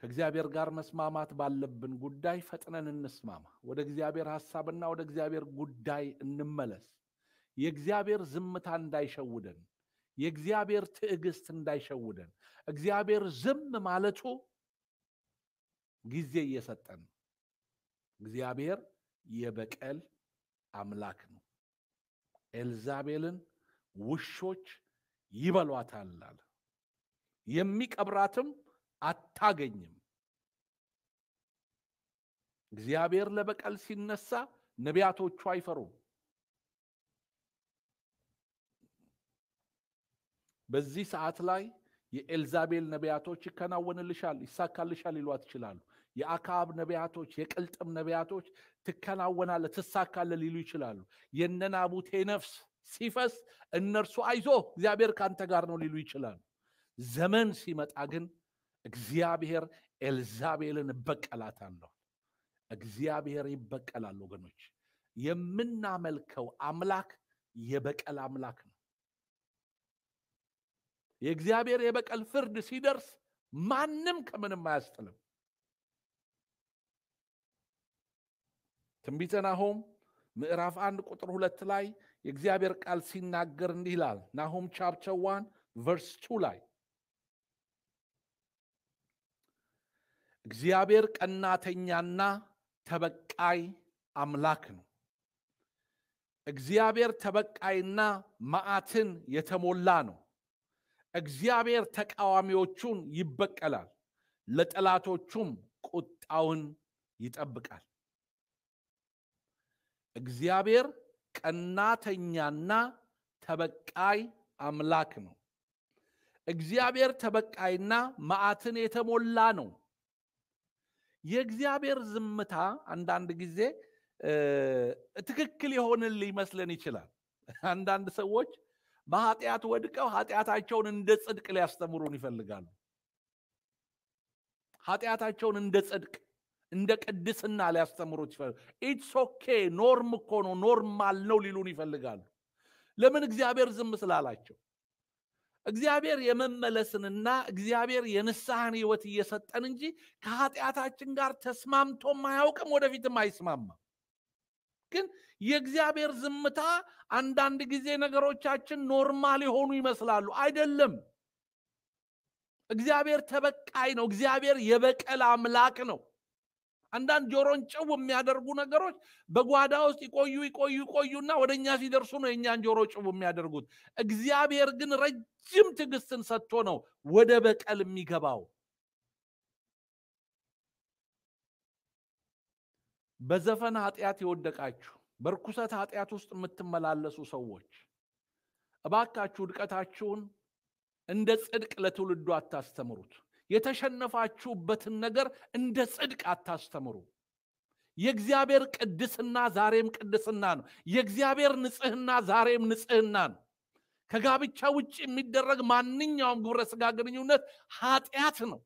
ከእግዚአብሔር ጋር መስማማት ባለብን ጉዳይ ፈጥነን እንስማማ። ወደ እግዚአብሔር ሐሳብና ወደ እግዚአብሔር ጉዳይ እንመለስ። የእግዚአብሔር ዝምታ እንዳይሸውደን፣ የእግዚአብሔር ትዕግስት እንዳይሸውደን። እግዚአብሔር ዝም ማለቱ ጊዜ እየሰጠን ነው። እግዚአብሔር የበቀል አምላክ ነው። ኤልዛቤልን ውሾች ይበሏታል አለ። የሚቀብራትም አታገኝም። እግዚአብሔር ለበቀል ሲነሳ ነቢያቶቹ አይፈሩም። በዚህ ሰዓት ላይ የኤልዛቤል ነቢያቶች ይከናወንልሻል፣ ይሳካልሻል ሊሏት ይችላሉ። የአካብ ነቢያቶች፣ የቅልጥም ነቢያቶች ትከናወናለ፣ ትሳካለ ሊሉ ይችላሉ። የነናቡቴ ነፍስ ሲፈስ እነርሱ አይዞ እግዚአብሔር ከአንተ ጋር ነው ሊሉ ይችላሉ። ዘመን ሲመጣ ግን እግዚአብሔር ኤልዛቤልን እበቀላታለሁ። እግዚአብሔር ይበቀላል ወገኖች። የምናመልከው አምላክ የበቀል አምላክ ነው። የእግዚአብሔር የበቀል ፍርድ ሲደርስ ማንም ከምንም አያስጥልም። ትንቢተ ናሆም ምዕራፍ አንድ ቁጥር ሁለት ላይ የእግዚአብሔር ቃል ሲናገር እንዲህ ይላል። ናሆም ቻፕተር ዋን ቨርስ ቱ ላይ እግዚአብሔር ቀናተኛና ተበቃይ አምላክ ነው። እግዚአብሔር ተበቃይና መዓትን የተሞላ ነው። እግዚአብሔር ተቃዋሚዎቹን ይበቀላል፣ ለጠላቶቹም ቁጣውን ይጠብቃል። እግዚአብሔር ቀናተኛና ተበቃይ አምላክ ነው። እግዚአብሔር ተበቃይና መዓትን የተሞላ ነው። የእግዚአብሔር ዝምታ አንዳንድ ጊዜ ትክክል የሆንን ሊመስለን ይችላል። አንዳንድ ሰዎች በኃጢአት ወድቀው ኃጢአታቸውን እንደ ጽድቅ ሊያስተምሩን ይፈልጋሉ። ኃጢአታቸውን እንደ ጽድቅ እንደ ቅድስና ሊያስተምሩት ይፈልጋሉ። ኢትስ ኦኬ ኖርም እኮ ነው ኖርማል ነው ሊሉን ይፈልጋሉ። ለምን እግዚአብሔር ዝም ስላላቸው? እግዚአብሔር የመመለስንና እግዚአብሔር የንስሐን ህይወት እየሰጠን እንጂ ከኃጢአታችን ጋር ተስማምቶም አያውቅም፣ ወደፊትም አይስማማም። ግን የእግዚአብሔር ዝምታ አንዳንድ ጊዜ ነገሮቻችን ኖርማል የሆኑ ይመስላሉ። አይደለም። እግዚአብሔር ተበቃይ ነው። እግዚአብሔር የበቀል አምላክ ነው። አንዳንድ ጆሮን ጭው የሚያደርጉ ነገሮች በጓዳ ውስጥ ይቆዩ ይቆዩ ይቆዩና ወደ እኛ ሲደርሱ ነው የእኛን ጆሮ ጭው የሚያደርጉት። እግዚአብሔር ግን ረጅም ትዕግስትን ሰጥቶ ነው ወደ በቀል የሚገባው። በዘፈን ኃጢአት የወደቃችሁ በርኩሰት ኃጢአት ውስጥ የምትመላለሱ ሰዎች እባካችሁ ውድቀታችሁን እንደ ጽድቅ ለትውልዱ አታስተምሩት። የተሸነፋችሁበትን ነገር እንደ ጽድቅ አታስተምሩ። የእግዚአብሔር ቅድስና ዛሬም ቅድስና ነው። የእግዚአብሔር ንጽህና ዛሬም ንጽህና ነው። ከጋብቻ ውጭ የሚደረግ ማንኛውም ግብረ ስጋ ግንኙነት ኃጢአት ነው።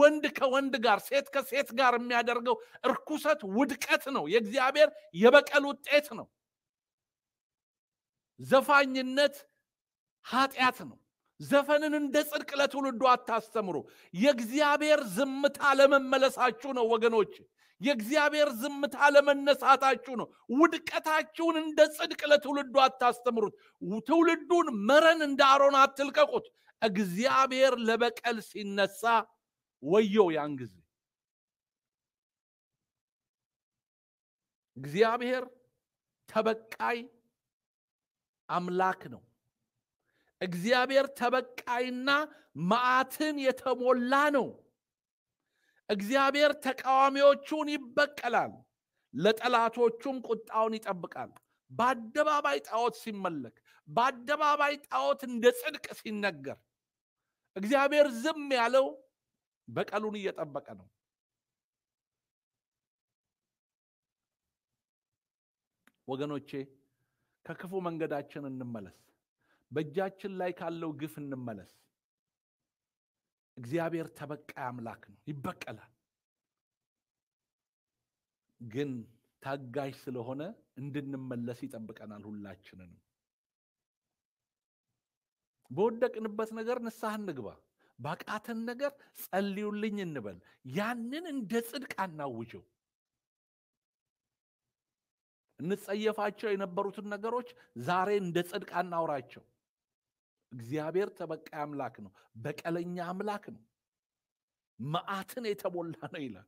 ወንድ ከወንድ ጋር ሴት ከሴት ጋር የሚያደርገው እርኩሰት ውድቀት ነው። የእግዚአብሔር የበቀል ውጤት ነው። ዘፋኝነት ኃጢአት ነው። ዘፈንን እንደ ጽድቅ ለትውልዱ አታስተምሩ። የእግዚአብሔር ዝምታ ለመመለሳችሁ ነው ወገኖች። የእግዚአብሔር ዝምታ ለመነሳታችሁ ነው። ውድቀታችሁን እንደ ጽድቅ ለትውልዱ አታስተምሩት። ትውልዱን መረን እንደ አሮን አትልቀቁት። እግዚአብሔር ለበቀል ሲነሳ ወየው ያን ጊዜ እግዚአብሔር ተበቃይ አምላክ ነው። እግዚአብሔር ተበቃይና መዓትን የተሞላ ነው። እግዚአብሔር ተቃዋሚዎቹን ይበቀላል፣ ለጠላቶቹም ቁጣውን ይጠብቃል። በአደባባይ ጣዖት ሲመለክ፣ በአደባባይ ጣዖት እንደ ጽድቅ ሲነገር፣ እግዚአብሔር ዝም ያለው በቀሉን እየጠበቀ ነው። ወገኖቼ ከክፉ መንገዳችን እንመለስ። በእጃችን ላይ ካለው ግፍ እንመለስ። እግዚአብሔር ተበቃይ አምላክ ነው፣ ይበቀላል። ግን ታጋሽ ስለሆነ እንድንመለስ ይጠብቀናል ሁላችንንም። በወደቅንበት ነገር ንስሐ እንግባ። ባቃተን ነገር ጸልዩልኝ እንበል። ያንን እንደ ጽድቅ አናውጀው። እንጸየፋቸው የነበሩትን ነገሮች ዛሬ እንደ ጽድቅ አናውራቸው። እግዚአብሔር ተበቃይ አምላክ ነው፣ በቀለኛ አምላክ ነው፣ መዓትን የተሞላ ነው ይላል።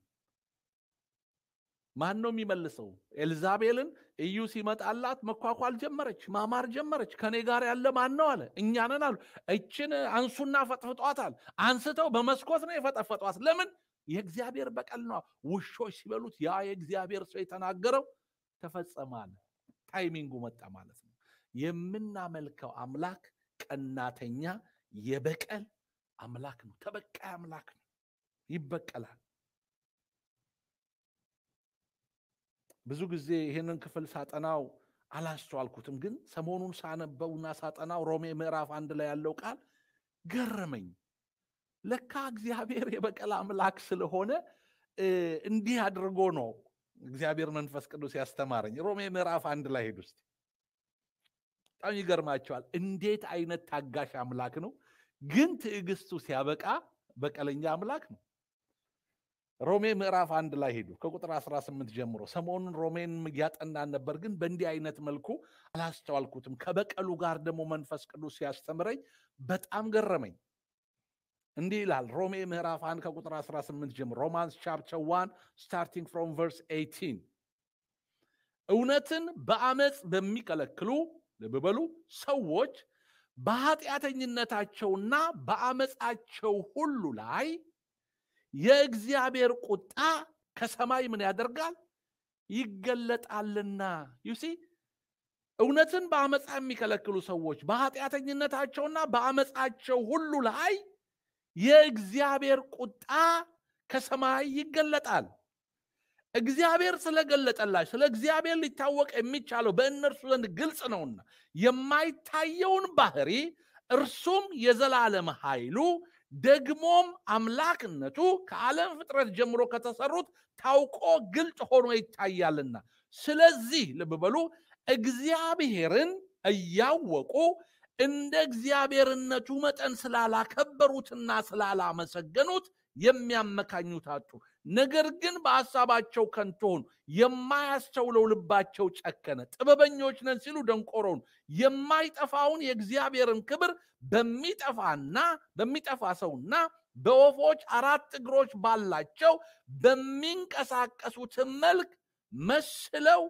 ማን ነው የሚመልሰው? ኤልዛቤልን እዩ ሲመጣላት መኳኳል ጀመረች፣ ማማር ጀመረች። ከኔ ጋር ያለ ማን ነው አለ። እኛንን አሉ። እችን አንሱና ፈጥፍጧታል። አንስተው በመስኮት ነው የፈጠፈጧት። ለምን? የእግዚአብሔር በቀል ነው። ውሾች ሲበሉት ያ የእግዚአብሔር ሰው የተናገረው ተፈጸመ አለ። ታይሚንጉ መጣ ማለት ነው። የምናመልከው አምላክ ቀናተኛ የበቀል አምላክ ነው። ተበቃይ አምላክ ነው። ይበቀላል። ብዙ ጊዜ ይህንን ክፍል ሳጠናው አላስተዋልኩትም፣ ግን ሰሞኑን ሳነበውና ሳጠናው ሮሜ ምዕራፍ አንድ ላይ ያለው ቃል ገረመኝ። ለካ እግዚአብሔር የበቀል አምላክ ስለሆነ እንዲህ አድርጎ ነው እግዚአብሔር መንፈስ ቅዱስ ያስተማረኝ። ሮሜ ምዕራፍ አንድ ላይ ሄድ ውስጥ በጣም ይገርማቸዋል። እንዴት አይነት ታጋሽ አምላክ ነው! ግን ትዕግስቱ ሲያበቃ በቀለኛ አምላክ ነው። ሮሜ ምዕራፍ አንድ ላይ ሄዱ ከቁጥር 18 ጀምሮ ሰሞኑን ሮሜን እያጠናን ነበር፣ ግን በእንዲህ አይነት መልኩ አላስተዋልኩትም። ከበቀሉ ጋር ደግሞ መንፈስ ቅዱስ ሲያስተምረኝ በጣም ገረመኝ። እንዲህ ይላል ሮሜ ምዕራፍ አንድ ከቁጥር 18 ጀምሮ ሮማንስ ቻፕተር ዋን ስታርቲንግ ፍሮም ቨርስ 18 እውነትን በአመፅ በሚከለክሉ ልብ በሉ ሰዎች በኃጢአተኝነታቸውና በአመፃቸው ሁሉ ላይ የእግዚአብሔር ቁጣ ከሰማይ ምን ያደርጋል ይገለጣልና ዩሲ እውነትን በአመፃ የሚከለክሉ ሰዎች በኃጢአተኝነታቸውና በአመፃቸው ሁሉ ላይ የእግዚአብሔር ቁጣ ከሰማይ ይገለጣል እግዚአብሔር ስለገለጠላቸው ስለ እግዚአብሔር ሊታወቅ የሚቻለው በእነርሱ ዘንድ ግልጽ ነውና የማይታየውን ባህሪ እርሱም የዘላለም ኃይሉ ደግሞም አምላክነቱ ከዓለም ፍጥረት ጀምሮ ከተሰሩት ታውቆ ግልጥ ሆኖ ይታያልና። ስለዚህ ልብ በሉ እግዚአብሔርን እያወቁ እንደ እግዚአብሔርነቱ መጠን ስላላከበሩትና ስላላመሰገኑት የሚያመካኙት አጡ። ነገር ግን በሐሳባቸው ከንቱ ሆኑ፣ የማያስተውለው ልባቸው ጨከነ። ጥበበኞች ነን ሲሉ ደንቆሮን የማይጠፋውን የእግዚአብሔርን ክብር በሚጠፋና በሚጠፋ ሰውና በወፎች አራት እግሮች ባላቸው በሚንቀሳቀሱትን መልክ መስለው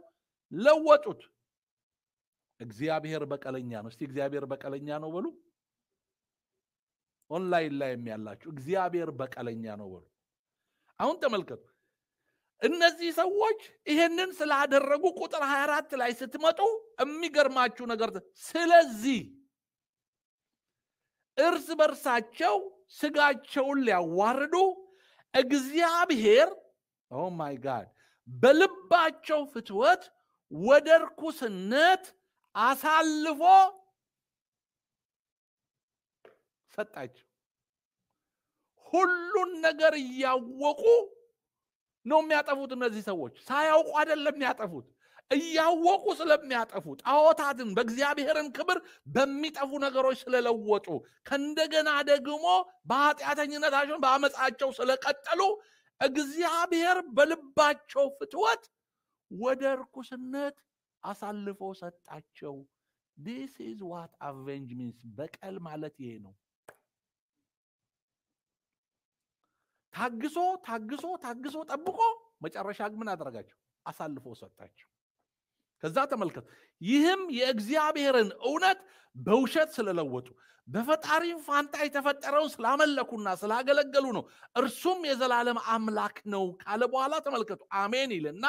ለወጡት። እግዚአብሔር በቀለኛ ነው። እስቲ እግዚአብሔር በቀለኛ ነው በሉ። ኦንላይን ላይም ያላችሁ እግዚአብሔር በቀለኛ ነው በሉ። አሁን ተመልከቱ። እነዚህ ሰዎች ይሄንን ስላደረጉ ቁጥር 24 ላይ ስትመጡ የሚገርማችሁ ነገር ስለዚህ እርስ በርሳቸው ስጋቸውን ሊያዋርዱ እግዚአብሔር ኦ ማይ ጋድ በልባቸው ፍትወት ወደ ርኩስነት አሳልፎ ሰጣቸው። ሁሉን ነገር እያወቁ ነው የሚያጠፉት። እነዚህ ሰዎች ሳያውቁ አይደለም የሚያጠፉት፣ እያወቁ ስለሚያጠፉ ጣዖታትን በእግዚአብሔርን ክብር በሚጠፉ ነገሮች ስለለወጡ ከእንደገና ደግሞ በኃጢአተኝነታቸውን በአመፃቸው ስለቀጠሉ እግዚአብሔር በልባቸው ፍትወት ወደ እርኩስነት አሳልፎ ሰጣቸው። ዲስ ኢዝ ዋት አቬንጅ ሚንስ። በቀል ማለት ይሄ ነው። ታግሶ ታግሶ ታግሶ ጠብቆ መጨረሻ ምን አደረጋቸው? አሳልፎ ሰጣቸው። ከዛ ተመልከቱ ይህም የእግዚአብሔርን እውነት በውሸት ስለለወጡ በፈጣሪ ፋንታ የተፈጠረውን ስላመለኩና ስላገለገሉ ነው። እርሱም የዘላለም አምላክ ነው ካለ በኋላ ተመልከቱ፣ አሜን ይልና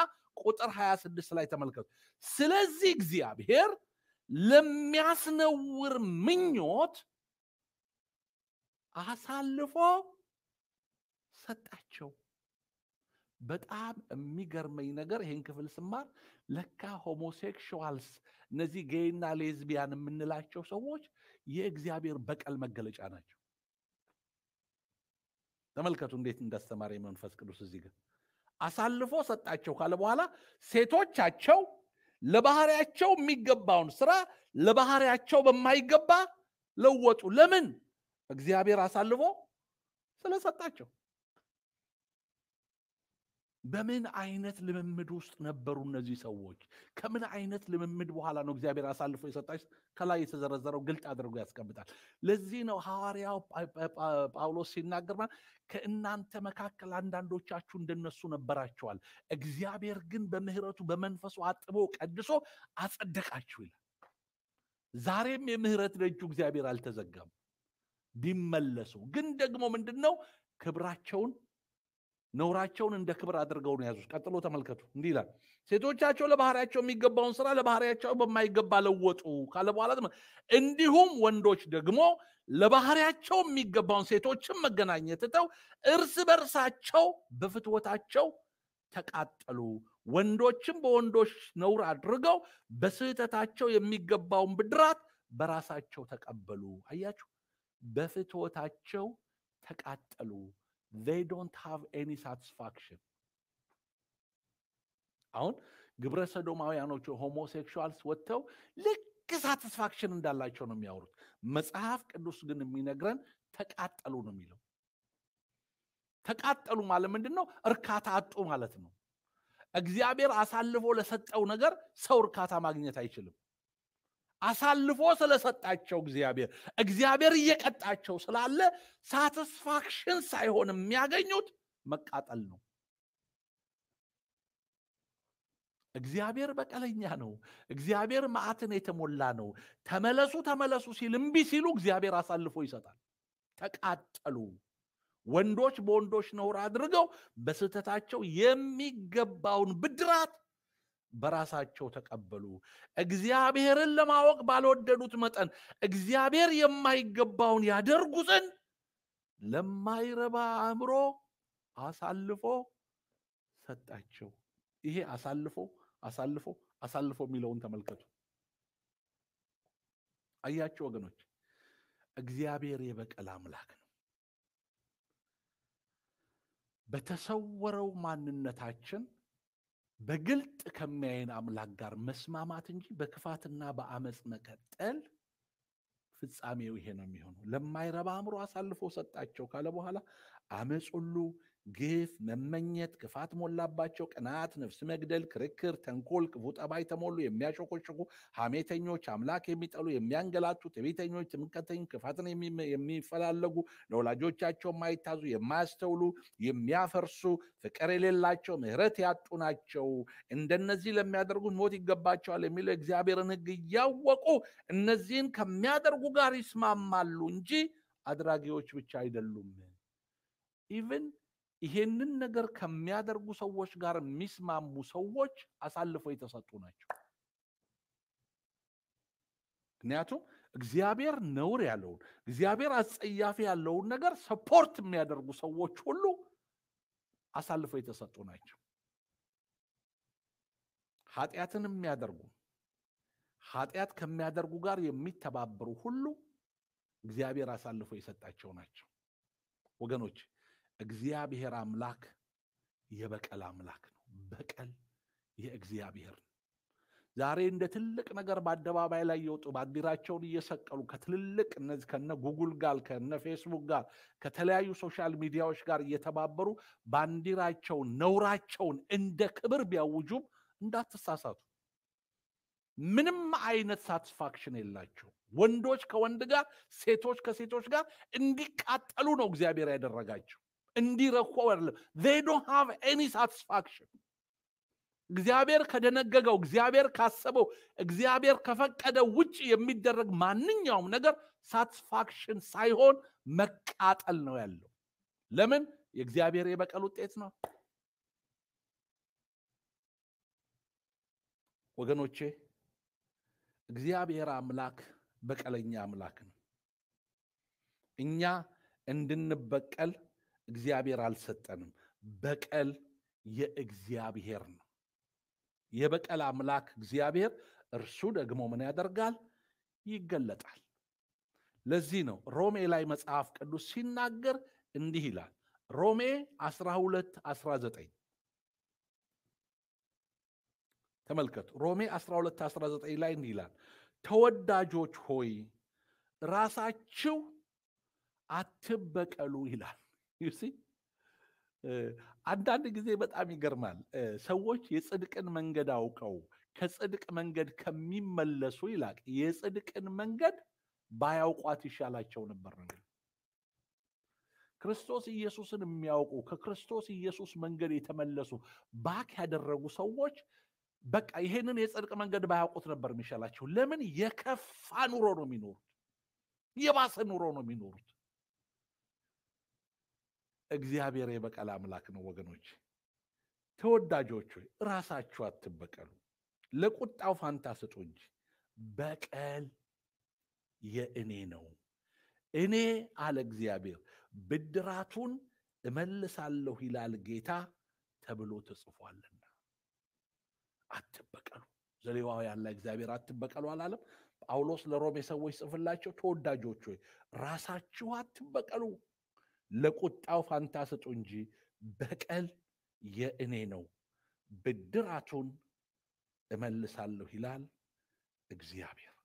ቁጥር 26 ላይ ተመልከቱ። ስለዚህ እግዚአብሔር ለሚያስነውር ምኞት አሳልፎ ሰጣቸው። በጣም የሚገርመኝ ነገር ይህን ክፍል ስማር ለካ ሆሞሴክሽዋልስ እነዚህ ጌይና ሌዝቢያን የምንላቸው ሰዎች የእግዚአብሔር በቀል መገለጫ ናቸው። ተመልከቱ እንዴት እንዳስተማረ መንፈስ ቅዱስ እዚህ ግን አሳልፎ ሰጣቸው ካለ በኋላ ሴቶቻቸው ለባህሪያቸው የሚገባውን ስራ ለባህሪያቸው በማይገባ ለወጡ። ለምን? እግዚአብሔር አሳልፎ ስለሰጣቸው። በምን አይነት ልምምድ ውስጥ ነበሩ እነዚህ ሰዎች? ከምን አይነት ልምምድ በኋላ ነው እግዚአብሔር አሳልፎ የሰጣች? ከላይ የተዘረዘረው ግልጥ አድርጎ ያስቀምጣል። ለዚህ ነው ሐዋርያው ጳውሎስ ሲናገር ከእናንተ መካከል አንዳንዶቻችሁ እንደነሱ ነበራቸዋል፣ እግዚአብሔር ግን በምህረቱ በመንፈሱ አጥቦ ቀድሶ አጸደቃችሁ ይላል። ዛሬም የምህረት ደጁ እግዚአብሔር አልተዘጋም። ቢመለሱ ግን ደግሞ ምንድን ነው ክብራቸውን ነውራቸውን እንደ ክብር አድርገው ነው ያዙት። ቀጥሎ ተመልከቱ፣ እንዲህ ይላል ሴቶቻቸው ለባህሪያቸው የሚገባውን ስራ ለባህሪያቸው በማይገባ ለወጡ ካለ በኋላ እንዲሁም ወንዶች ደግሞ ለባህሪያቸው የሚገባውን ሴቶችን መገናኘት ትተው እርስ በርሳቸው በፍትወታቸው ተቃጠሉ። ወንዶችም በወንዶች ነውር አድርገው በስህተታቸው የሚገባውን ብድራት በራሳቸው ተቀበሉ። አያችሁ፣ በፍትወታቸው ተቃጠሉ። they don't have any satisfaction አሁን ግብረ ሰዶማውያኖቹ ሆሞሴክሹዋልስ ወጥተው ልክ ሳቲስፋክሽን እንዳላቸው ነው የሚያወሩት። መጽሐፍ ቅዱስ ግን የሚነግረን ተቃጠሉ ነው የሚለው። ተቃጠሉ ማለት ምንድን ነው? እርካታ አጡ ማለት ነው። እግዚአብሔር አሳልፎ ለሰጠው ነገር ሰው እርካታ ማግኘት አይችልም። አሳልፎ ስለሰጣቸው እግዚአብሔር እግዚአብሔር እየቀጣቸው ስላለ ሳትስፋክሽን ሳይሆን የሚያገኙት መቃጠል ነው። እግዚአብሔር በቀለኛ ነው። እግዚአብሔር መዓትን የተሞላ ነው። ተመለሱ ተመለሱ ሲል እምቢ ሲሉ እግዚአብሔር አሳልፎ ይሰጣል። ተቃጠሉ። ወንዶች በወንዶች ነውር አድርገው በስህተታቸው የሚገባውን ብድራት በራሳቸው ተቀበሉ። እግዚአብሔርን ለማወቅ ባልወደዱት መጠን እግዚአብሔር የማይገባውን ያደርጉ ዘንድ ለማይረባ አእምሮ አሳልፎ ሰጣቸው። ይሄ አሳልፎ አሳልፎ አሳልፎ የሚለውን ተመልከቱ። አያቸው ወገኖች፣ እግዚአብሔር የበቀል አምላክ ነው። በተሰወረው ማንነታችን በግልጥ ከሚያየን አምላክ ጋር መስማማት እንጂ በክፋትና በአመፅ መቀጠል ፍጻሜው ይሄ ነው የሚሆነው። ለማይረባ አእምሮ አሳልፎ ሰጣቸው ካለ በኋላ አመፅ ሁሉ ግፍ፣ መመኘት፣ ክፋት ሞላባቸው፣ ቅናት፣ ነፍስ መግደል፣ ክርክር፣ ተንኮል፣ ክፉ ጠባይ ተሞሉ፣ የሚያሾቆሽቁ፣ ሐሜተኞች፣ አምላክ የሚጠሉ፣ የሚያንገላቱ፣ ትዕቢተኞች፣ ትምቀተኞች፣ ክፋትን የሚፈላለጉ፣ ለወላጆቻቸው የማይታዙ፣ የማያስተውሉ፣ የሚያፈርሱ፣ ፍቅር የሌላቸው፣ ምሕረት ያጡ ናቸው። እንደነዚህ ለሚያደርጉት ሞት ይገባቸዋል የሚለው እግዚአብሔርን ሕግ እያወቁ እነዚህን ከሚያደርጉ ጋር ይስማማሉ እንጂ አድራጊዎች ብቻ አይደሉም። ኢቨን ይሄንን ነገር ከሚያደርጉ ሰዎች ጋር የሚስማሙ ሰዎች አሳልፈው የተሰጡ ናቸው። ምክንያቱም እግዚአብሔር ነውር ያለውን እግዚአብሔር አጸያፊ ያለውን ነገር ሰፖርት የሚያደርጉ ሰዎች ሁሉ አሳልፈው የተሰጡ ናቸው። ኃጢአትን የሚያደርጉ ኃጢአት ከሚያደርጉ ጋር የሚተባበሩ ሁሉ እግዚአብሔር አሳልፎ የሰጣቸው ናቸው ወገኖች። እግዚአብሔር አምላክ የበቀል አምላክ ነው። በቀል የእግዚአብሔር ነው። ዛሬ እንደ ትልቅ ነገር በአደባባይ ላይ የወጡ ባንዲራቸውን እየሰቀሉ ከትልልቅ እነዚህ ከነ ጉግል ጋር ከነ ፌስቡክ ጋር ከተለያዩ ሶሻል ሚዲያዎች ጋር እየተባበሩ ባንዲራቸውን ነውራቸውን እንደ ክብር ቢያውጁም እንዳትሳሳቱ፣ ምንም አይነት ሳትስፋክሽን የላቸው። ወንዶች ከወንድ ጋር፣ ሴቶች ከሴቶች ጋር እንዲቃጠሉ ነው እግዚአብሔር ያደረጋቸው። እንዲረኩ አይደለም። ዜይ ሃቭ ኤኒ ሳቲስፋክሽን። እግዚአብሔር ከደነገገው፣ እግዚአብሔር ካሰበው፣ እግዚአብሔር ከፈቀደው ውጭ የሚደረግ ማንኛውም ነገር ሳትስፋክሽን ሳይሆን መቃጠል ነው ያለው። ለምን? የእግዚአብሔር የበቀል ውጤት ነው። ወገኖቼ እግዚአብሔር አምላክ በቀለኛ አምላክ ነው። እኛ እንድንበቀል እግዚአብሔር አልሰጠንም። በቀል የእግዚአብሔር ነው። የበቀል አምላክ እግዚአብሔር እርሱ ደግሞ ምን ያደርጋል? ይገለጣል። ለዚህ ነው ሮሜ ላይ መጽሐፍ ቅዱስ ሲናገር እንዲህ ይላል። ሮሜ 12 19 ተመልከቱ። ሮሜ 12 19 ላይ እንዲህ ይላል፣ ተወዳጆች ሆይ ራሳችሁ አትበቀሉ ይላል። አንዳንድ ጊዜ በጣም ይገርማል። ሰዎች የጽድቅን መንገድ አውቀው ከጽድቅ መንገድ ከሚመለሱ ይላቅ የጽድቅን መንገድ ባያውቋት ይሻላቸው ነበር። ክርስቶስ ኢየሱስን የሚያውቁ ከክርስቶስ ኢየሱስ መንገድ የተመለሱ ባክ ያደረጉ ሰዎች በቃ ይሄንን የጽድቅ መንገድ ባያውቁት ነበር የሚሻላቸው። ለምን? የከፋ ኑሮ ነው የሚኖሩት። የባሰ ኑሮ ነው የሚኖሩት። እግዚአብሔር የበቀል አምላክ ነው። ወገኖች ተወዳጆች ሆይ ራሳችሁ አትበቀሉ፣ ለቁጣው ፋንታ ስጡ እንጂ በቀል የእኔ ነው እኔ አለ እግዚአብሔር፣ ብድራቱን እመልሳለሁ ይላል ጌታ ተብሎ ተጽፏልና አትበቀሉ። ዘሌዋው ያለ እግዚአብሔር አትበቀሉ አላለም? ጳውሎስ ለሮሜ ሰዎች ጽፍላቸው፣ ተወዳጆች ሆይ ራሳችሁ አትበቀሉ ለቁጣው ፋንታ ስጡ እንጂ በቀል የእኔ ነው፣ ብድራቱን እመልሳለሁ ይላል እግዚአብሔር።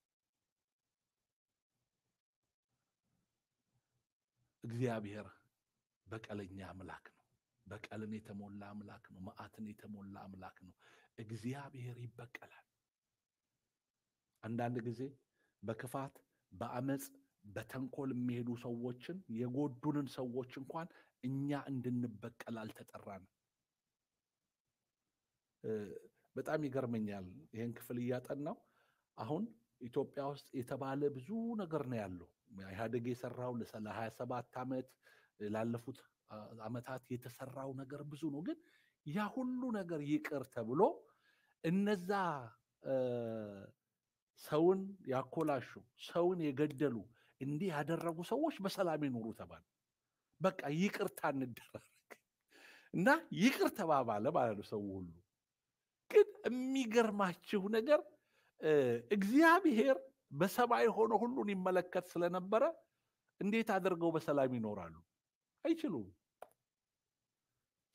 እግዚአብሔር በቀለኛ አምላክ ነው። በቀልን የተሞላ አምላክ ነው። መዓትን የተሞላ አምላክ ነው። እግዚአብሔር ይበቀላል። አንዳንድ ጊዜ በክፋት በአመፅ በተንኮል የሚሄዱ ሰዎችን የጎዱንን ሰዎች እንኳን እኛ እንድንበቀል አልተጠራንም። በጣም ይገርመኛል። ይህን ክፍል እያጠናው አሁን ኢትዮጵያ ውስጥ የተባለ ብዙ ነገር ነው ያለው። ኢህአዴግ የሰራው ለሀያ ሰባት ዓመት ላለፉት ዓመታት የተሰራው ነገር ብዙ ነው። ግን ያ ሁሉ ነገር ይቅር ተብሎ እነዛ ሰውን ያኮላሹ፣ ሰውን የገደሉ እንዲህ ያደረጉ ሰዎች በሰላም ይኑሩ ተባለ። በቃ ይቅርታ እንደረግ እና ይቅር ተባባለ ማለት ነው ሰው ሁሉ። ግን የሚገርማችሁ ነገር እግዚአብሔር በሰማይ ሆኖ ሁሉን ይመለከት ስለነበረ እንዴት አድርገው በሰላም ይኖራሉ? አይችሉም።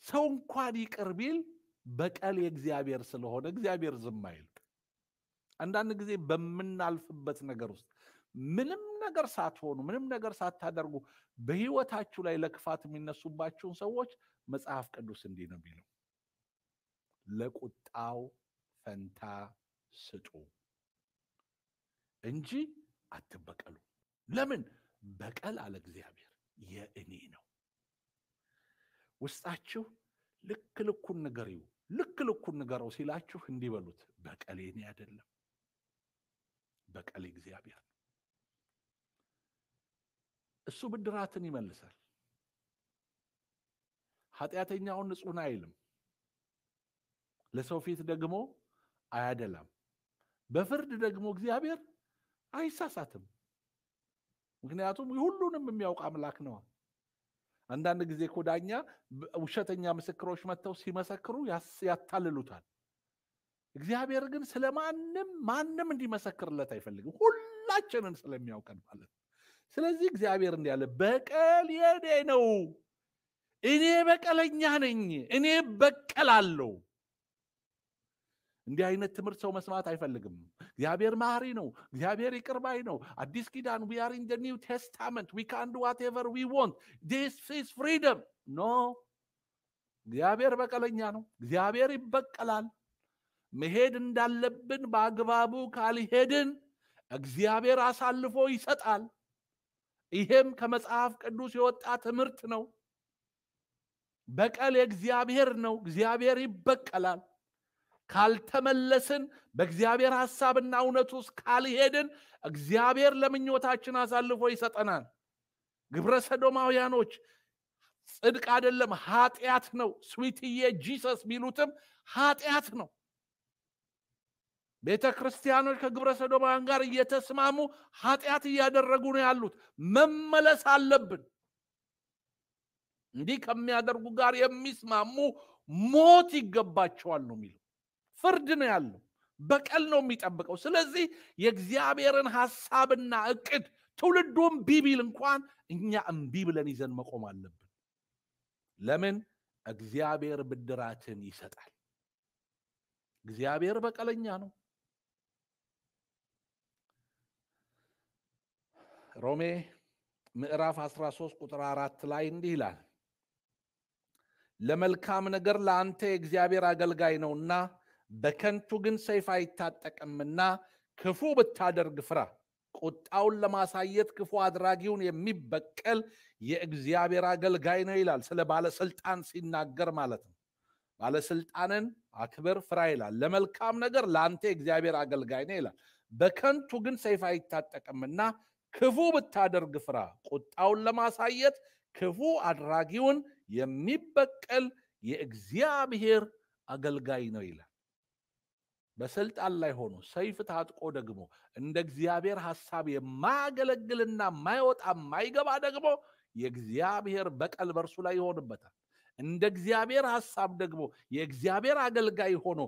ሰው እንኳን ይቅር ቢል በቀል የእግዚአብሔር ስለሆነ እግዚአብሔር ዝም አይል። አንዳንድ ጊዜ በምናልፍበት ነገር ውስጥ ምንም ነገር ሳትሆኑ ምንም ነገር ሳታደርጉ በህይወታችሁ ላይ ለክፋት የሚነሱባችሁን ሰዎች መጽሐፍ ቅዱስ እንዲህ ነው የሚለው፣ ለቁጣው ፈንታ ስጡ እንጂ አትበቀሉ። ለምን በቀል አለ እግዚአብሔር የእኔ ነው። ውስጣችሁ ልክ ልኩን ንገሪው፣ ልክ ልኩን ንገረው ሲላችሁ እንዲበሉት በቀል የእኔ አይደለም፣ በቀል እግዚአብሔር እሱ ብድራትን ይመልሳል። ኃጢአተኛውን ንጹሕን አይልም፣ ለሰው ፊት ደግሞ አያደላም። በፍርድ ደግሞ እግዚአብሔር አይሳሳትም። ምክንያቱም ሁሉንም የሚያውቅ አምላክ ነዋ። አንዳንድ ጊዜ እኮ ዳኛ ውሸተኛ ምስክሮች መጥተው ሲመሰክሩ ያታልሉታል። እግዚአብሔር ግን ስለማንም ማንም እንዲመሰክርለት አይፈልግም፣ ሁላችንን ስለሚያውቀን ማለት ነው። ስለዚህ እግዚአብሔር እንዲህ ያለ በቀል የኔ ነው፣ እኔ በቀለኛ ነኝ፣ እኔ በቀላለሁ። እንዲህ አይነት ትምህርት ሰው መስማት አይፈልግም። እግዚአብሔር ማሪ ነው። እግዚአብሔር ይቅርባይ ነው። አዲስ ኪዳን ዊ አር ኢን ዘ ኒው ቴስታመንት ዊ ካን ዱ ዋት ዊ ዋንት ዲስ ኢዝ ፍሪደም ኖ እግዚአብሔር በቀለኛ ነው። እግዚአብሔር ይበቀላል። መሄድ እንዳለብን በአግባቡ ካልሄድን እግዚአብሔር አሳልፎ ይሰጣል። ይህም ከመጽሐፍ ቅዱስ የወጣ ትምህርት ነው። በቀል የእግዚአብሔር ነው። እግዚአብሔር ይበቀላል። ካልተመለስን በእግዚአብሔር ሐሳብና እውነት ውስጥ ካልሄድን እግዚአብሔር ለምኞታችን አሳልፎ ይሰጠናል። ግብረ ሰዶማውያኖች ጽድቅ አይደለም ኃጢአት ነው። ስዊትዬ ጂሰስ ቢሉትም ኃጢአት ነው። ቤተ ክርስቲያኖች ከግብረ ሰዶማውያን ጋር እየተስማሙ ኃጢአት እያደረጉ ነው ያሉት። መመለስ አለብን። እንዲህ ከሚያደርጉ ጋር የሚስማሙ ሞት ይገባቸዋል ነው የሚለው። ፍርድ ነው ያለው። በቀል ነው የሚጠብቀው። ስለዚህ የእግዚአብሔርን ሐሳብና እቅድ ትውልዱም ቢቢል እንኳን እኛ እምቢ ብለን ይዘን መቆም አለብን። ለምን? እግዚአብሔር ብድራትን ይሰጣል። እግዚአብሔር በቀለኛ ነው። ሮሜ ምዕራፍ 13 ቁጥር 4 ላይ እንዲህ ይላል ለመልካም ነገር ለአንተ የእግዚአብሔር አገልጋይ ነውና በከንቱ ግን ሰይፍ አይታጠቅምና ክፉ ብታደርግ ፍራ ቁጣውን ለማሳየት ክፉ አድራጊውን የሚበቀል የእግዚአብሔር አገልጋይ ነው ይላል ስለ ባለስልጣን ሲናገር ማለት ነው ባለስልጣንን አክብር ፍራ ይላል ለመልካም ነገር ለአንተ የእግዚአብሔር አገልጋይ ነው ይላል በከንቱ ግን ሰይፍ አይታጠቅምና ክፉ ብታደርግ ፍራ። ቁጣውን ለማሳየት ክፉ አድራጊውን የሚበቀል የእግዚአብሔር አገልጋይ ነው ይላል። በስልጣን ላይ ሆኖ ሰይፍ ታጥቆ ደግሞ እንደ እግዚአብሔር ሐሳብ የማያገለግልና ማይወጣ ማይገባ ደግሞ የእግዚአብሔር በቀል በእርሱ ላይ ይሆንበታል። እንደ እግዚአብሔር ሐሳብ ደግሞ የእግዚአብሔር አገልጋይ ሆኖ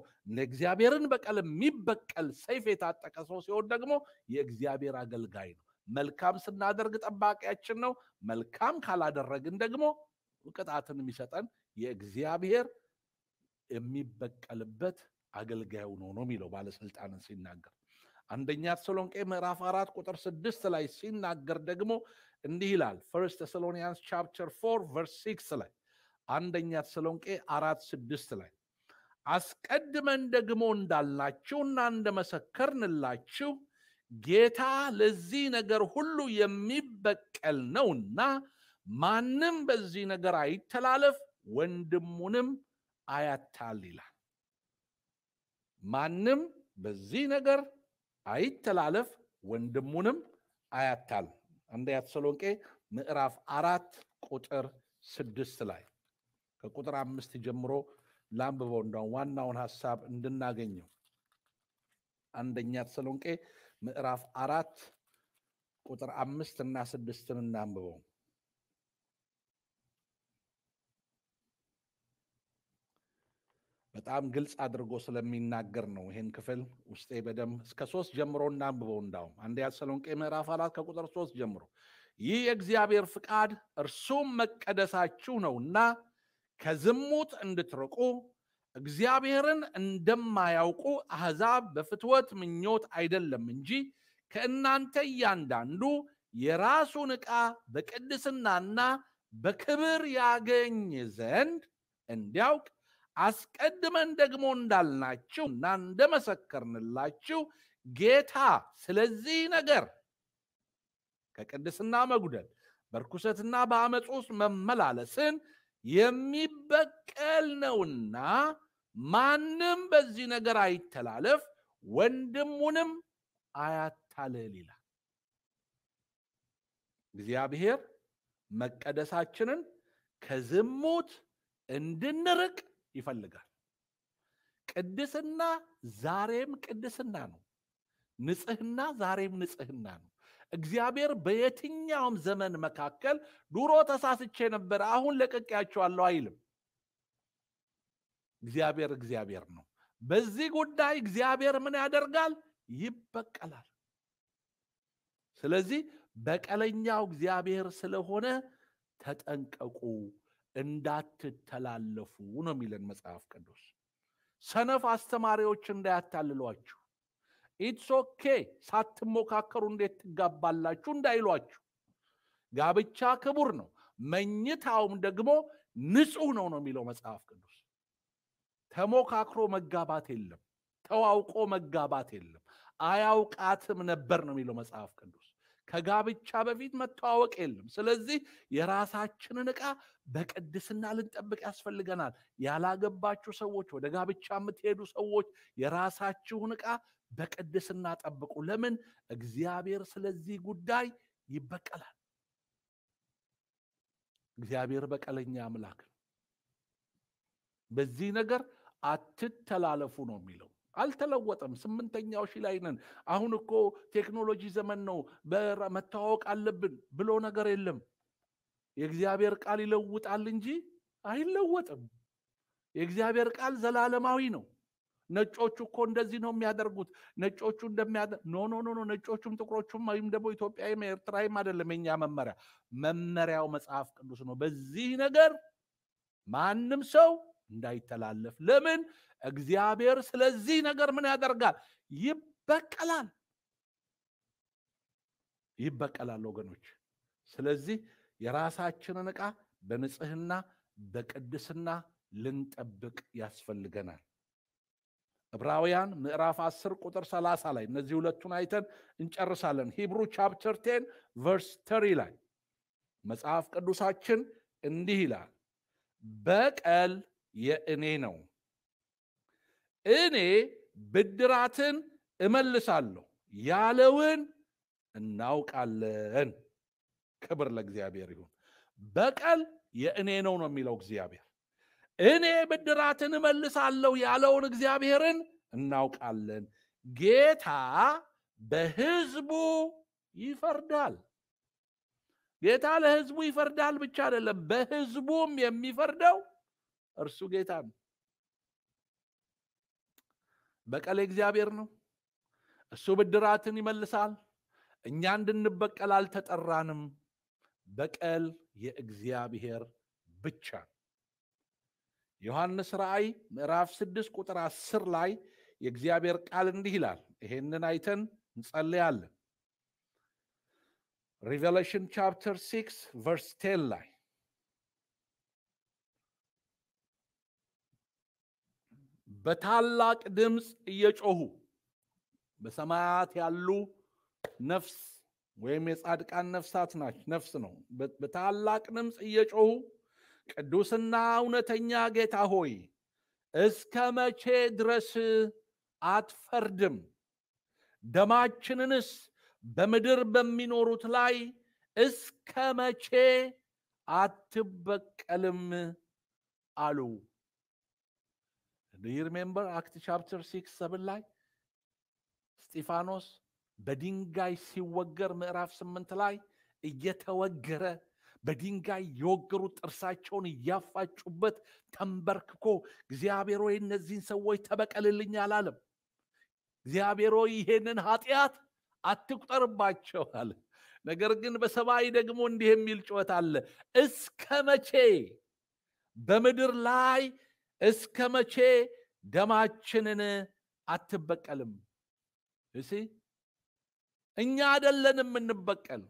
እግዚአብሔርን በቀል የሚበቀል ሰይፍ የታጠቀ ሰው ሲሆን ደግሞ የእግዚአብሔር አገልጋይ ነው። መልካም ስናደርግ ጠባቂያችን ነው። መልካም ካላደረግን ደግሞ ቅጣትን የሚሰጠን የእግዚአብሔር የሚበቀልበት አገልጋዩ ነው ነው የሚለው ባለስልጣንን ሲናገር አንደኛ ተሰሎንቄ ምዕራፍ አራት ቁጥር ስድስት ላይ ሲናገር ደግሞ እንዲህ ይላል። ፈርስት ተሰሎኒያንስ ቻፕተር ፎር ቨርስ ሲክስ ላይ አንደኛ ተሰሎንቄ አራት ስድስት ላይ አስቀድመን ደግሞ እንዳልናችሁ እና እንደመሰከርንላችሁ ጌታ ለዚህ ነገር ሁሉ የሚበቀል ነውና ማንም በዚህ ነገር አይተላለፍ፣ ወንድሙንም አያታል ይላል። ማንም በዚህ ነገር አይተላለፍ፣ ወንድሙንም አያታል። አንደኛ ተሰሎንቄ ምዕራፍ አራት ቁጥር ስድስት ላይ ከቁጥር አምስት ጀምሮ ላንብበው፣ እንደ ዋናውን ሀሳብ እንድናገኘው። አንደኛ ተሰሎንቄ ምዕራፍ አራት ቁጥር አምስት እና ስድስትን እናንብበው። በጣም ግልጽ አድርጎ ስለሚናገር ነው። ይህን ክፍል ውስጤ በደም እስከ ሶስት ጀምሮ እናንብበው። እንዳውም አንደኛ ተሰሎንቄ ምዕራፍ አራት ከቁጥር ሶስት ጀምሮ ይህ የእግዚአብሔር ፍቃድ እርሱም መቀደሳችሁ ነውና ከዝሙት እንድትርቁ እግዚአብሔርን እንደማያውቁ አሕዛብ በፍትወት ምኞት አይደለም እንጂ ከእናንተ እያንዳንዱ የራሱን ዕቃ በቅድስናና በክብር ያገኝ ዘንድ እንዲያውቅ አስቀድመን ደግሞ እንዳልናችሁ እና እንደመሰከርንላችሁ ጌታ ስለዚህ ነገር ከቅድስና መጉደል በርኩሰትና በአመፅ ውስጥ መመላለስን የሚበቀል ነውና ማንም በዚህ ነገር አይተላለፍ፣ ወንድሙንም አያታልል ይላል። እግዚአብሔር መቀደሳችንን ከዝሙት እንድንርቅ ይፈልጋል። ቅድስና ዛሬም ቅድስና ነው። ንጽህና ዛሬም ንጽህና ነው። እግዚአብሔር በየትኛውም ዘመን መካከል ድሮ ተሳስቼ ነበር፣ አሁን ለቅቄያቸዋለሁ አይልም። እግዚአብሔር እግዚአብሔር ነው። በዚህ ጉዳይ እግዚአብሔር ምን ያደርጋል? ይበቀላል። ስለዚህ በቀለኛው እግዚአብሔር ስለሆነ ተጠንቀቁ፣ እንዳትተላለፉ ነው የሚለን መጽሐፍ ቅዱስ። ሰነፍ አስተማሪዎች እንዳያታልሏችሁ ኢትስ ኦኬ ሳትሞካከሩ እንዴት ትጋባላችሁ እንዳይሏችሁ። ጋብቻ ክቡር ነው፣ መኝታውም ደግሞ ንጹሕ ነው ነው የሚለው መጽሐፍ ቅዱስ። ተሞካክሮ መጋባት የለም፣ ተዋውቆ መጋባት የለም። አያውቃትም ነበር ነው የሚለው መጽሐፍ ቅዱስ። ከጋብቻ በፊት መተዋወቅ የለም። ስለዚህ የራሳችንን ዕቃ በቅድስና ልንጠብቅ ያስፈልገናል። ያላገባችሁ ሰዎች፣ ወደ ጋብቻ የምትሄዱ ሰዎች የራሳችሁን ዕቃ በቅድስና ጠብቁ። ለምን? እግዚአብሔር ስለዚህ ጉዳይ ይበቀላል። እግዚአብሔር በቀለኛ አምላክ ነው። በዚህ ነገር አትተላለፉ ነው የሚለው። አልተለወጠም። ስምንተኛው ሺ ላይ ነን። አሁን እኮ ቴክኖሎጂ ዘመን ነው፣ መተዋወቅ አለብን ብሎ ነገር የለም። የእግዚአብሔር ቃል ይለውጣል እንጂ አይለወጥም። የእግዚአብሔር ቃል ዘላለማዊ ነው። ነጮቹ እኮ እንደዚህ ነው የሚያደርጉት፣ ነጮቹ እንደሚያደ ኖ ኖ ኖ ነጮቹም ጥቁሮቹም ወይም ደግሞ ኢትዮጵያዊም ኤርትራዊም አይደለም የኛ መመሪያ። መመሪያው መጽሐፍ ቅዱስ ነው። በዚህ ነገር ማንም ሰው እንዳይተላለፍ። ለምን እግዚአብሔር ስለዚህ ነገር ምን ያደርጋል? ይበቀላል፣ ይበቀላል ወገኖች። ስለዚህ የራሳችንን ዕቃ በንጽህና በቅድስና ልንጠብቅ ያስፈልገናል። ዕብራውያን ምዕራፍ 10 ቁጥር 30 ላይ እነዚህ ሁለቱን አይተን እንጨርሳለን። ሂብሩ ቻፕተር ቴን ቨርስ ተሪ ላይ መጽሐፍ ቅዱሳችን እንዲህ ይላል፣ በቀል የእኔ ነው፣ እኔ ብድራትን እመልሳለሁ ያለውን እናውቃለን። ክብር ለእግዚአብሔር ይሁን። በቀል የእኔ ነው ነው የሚለው እግዚአብሔር እኔ ብድራትን እመልሳለሁ ያለውን እግዚአብሔርን እናውቃለን። ጌታ በሕዝቡ ይፈርዳል። ጌታ ለሕዝቡ ይፈርዳል ብቻ አይደለም፣ በሕዝቡም የሚፈርደው እርሱ ጌታ ነው። በቀል እግዚአብሔር ነው። እሱ ብድራትን ይመልሳል። እኛ እንድንበቀል አልተጠራንም። በቀል የእግዚአብሔር ብቻ ነው። ዮሐንስ ራእይ ምዕራፍ 6 ቁጥር 10 ላይ የእግዚአብሔር ቃል እንዲህ ይላል። ይሄንን አይተን እንጸልያለን። ሪቨሌሽን ቻፕተር 6 ቨርስ 10 ላይ በታላቅ ድምፅ እየጮሁ በሰማያት ያሉ ነፍስ ወይም የጻድቃን ነፍሳት ናች ነፍስ ነው። በታላቅ ድምፅ እየጮሁ ቅዱስና እውነተኛ ጌታ ሆይ እስከ መቼ ድረስ አትፈርድም? ደማችንንስ በምድር በሚኖሩት ላይ እስከ መቼ አትበቀልም አሉ። ዱ ዩ ሪሜምበር አክት ቻፕተር ሲክስ ሰብን ላይ እስጢፋኖስ በድንጋይ ሲወገር ምዕራፍ ስምንት ላይ እየተወገረ በድንጋይ የወገሩ ጥርሳቸውን እያፋጩበት ተንበርክኮ እግዚአብሔር ሆይ እነዚህን ሰዎች ተበቀልልኝ አላለም። እግዚአብሔር ሆይ ይሄንን ኃጢአት አትቁጠርባቸው አለ። ነገር ግን በሰማይ ደግሞ እንዲህ የሚል ጩኸት አለ። እስከ መቼ በምድር ላይ እስከ መቼ ደማችንን አትበቀልም? እሺ እኛ አይደለን የምንበቀል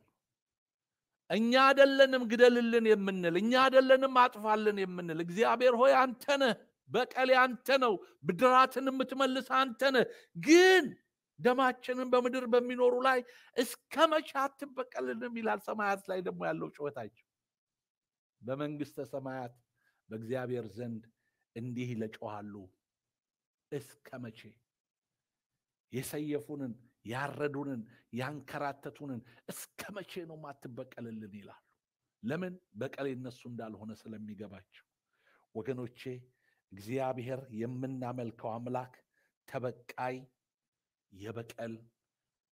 እኛ አደለንም ግደልልን የምንል፣ እኛ አደለንም አጥፋልን የምንል። እግዚአብሔር ሆይ አንተ ነህ፣ በቀሌ አንተ ነው፣ ብድራትን የምትመልስ አንተ ነህ። ግን ደማችንን በምድር በሚኖሩ ላይ እስከ መቼ አትበቀልንም ይላል። ሰማያት ላይ ደግሞ ያለው ጩኸታቸው በመንግስተ ሰማያት በእግዚአብሔር ዘንድ እንዲህ ይለጨዋሉ እስከ መቼ የሰየፉንን ያረዱንን ያንከራተቱንን እስከ መቼ ነው ማትበቀልልን ይላሉ። ለምን? በቀል የነሱ እንዳልሆነ ስለሚገባቸው። ወገኖቼ እግዚአብሔር የምናመልከው አምላክ ተበቃይ የበቀል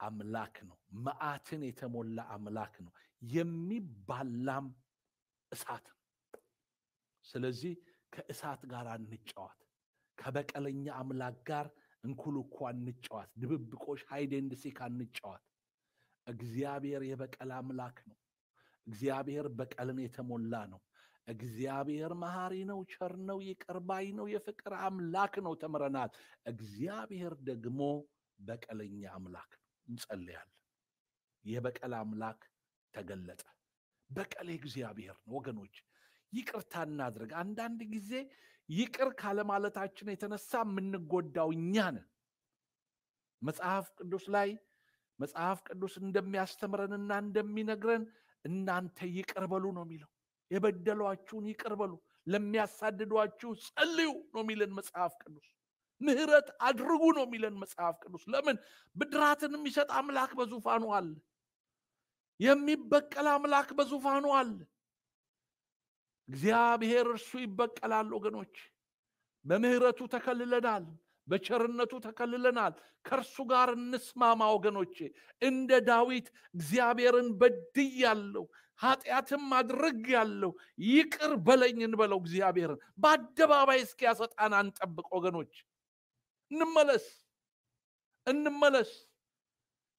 አምላክ ነው። መዓትን የተሞላ አምላክ ነው። የሚባላም እሳት ነው። ስለዚህ ከእሳት ጋር አንጫዋት ከበቀለኛ አምላክ ጋር እንኩልኳ አንጫዋት፣ ድብብቆሽ ሃይደንድ ሲክ አንጫዋት። እግዚአብሔር የበቀል አምላክ ነው። እግዚአብሔር በቀልን የተሞላ ነው። እግዚአብሔር መሐሪ ነው፣ ቸር ነው፣ ይቅር ባይ ነው፣ የፍቅር አምላክ ነው ተምረናል። እግዚአብሔር ደግሞ በቀለኛ አምላክ ነው። እንጸልያለን። የበቀል አምላክ ተገለጠ። በቀል የእግዚአብሔር ነው። ወገኖች ይቅርታ እናድርግ። አንዳንድ ጊዜ ይቅር ካለማለታችን የተነሳ የምንጎዳው እኛ ነን። መጽሐፍ ቅዱስ ላይ መጽሐፍ ቅዱስ እንደሚያስተምረንና እንደሚነግረን እናንተ ይቅር በሉ ነው የሚለው። የበደሏችሁን ይቅር በሉ፣ ለሚያሳድዷችሁ ጸልዩ ነው የሚለን መጽሐፍ ቅዱስ። ምህረት አድርጉ ነው የሚለን መጽሐፍ ቅዱስ። ለምን ብድራትን የሚሰጥ አምላክ በዙፋኑ አለ። የሚበቀል አምላክ በዙፋኑ አለ። እግዚአብሔር እርሱ ይበቀላል። ወገኖች በምህረቱ ተከልለናል፣ በቸርነቱ ተከልለናል። ከእርሱ ጋር እንስማማ ወገኖቼ። እንደ ዳዊት እግዚአብሔርን በድያለሁ፣ ኃጢአትም ያለው ይቅር በለኝ እንበለው። እግዚአብሔርን በአደባባይ እስኪያሰጣን አንጠብቅ ወገኖች። እንመለስ እንመለስ።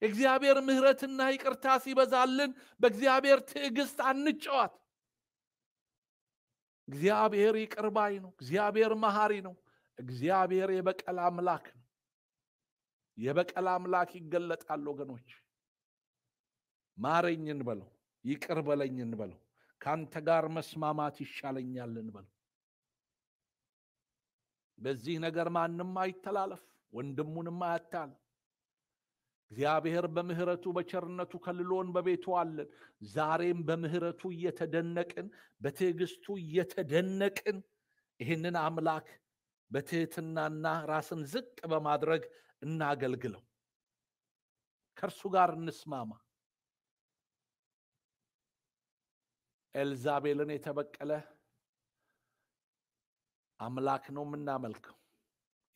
የእግዚአብሔር ምህረትና ይቅርታ ሲበዛልን በእግዚአብሔር ትዕግስት አንጫዋት። እግዚአብሔር ይቅር ባይ ነው። እግዚአብሔር መሐሪ ነው። እግዚአብሔር የበቀል አምላክ ነው። የበቀል አምላክ ይገለጣል ወገኖች። ማረኝ እንበለው፣ ይቅር በለኝ እንበለው፣ ከአንተ ጋር መስማማት ይሻለኛል እንበለው። በዚህ ነገር ማንም አይተላለፍ፣ ወንድሙንም አያታል። እግዚአብሔር በምህረቱ በቸርነቱ ከልሎን በቤቱ አለን። ዛሬም በምህረቱ እየተደነቅን በትዕግስቱ እየተደነቅን ይህንን አምላክ በትህትናና ራስን ዝቅ በማድረግ እናገልግለው። ከእርሱ ጋር እንስማማ። ኤልዛቤልን የተበቀለ አምላክ ነው የምናመልከው።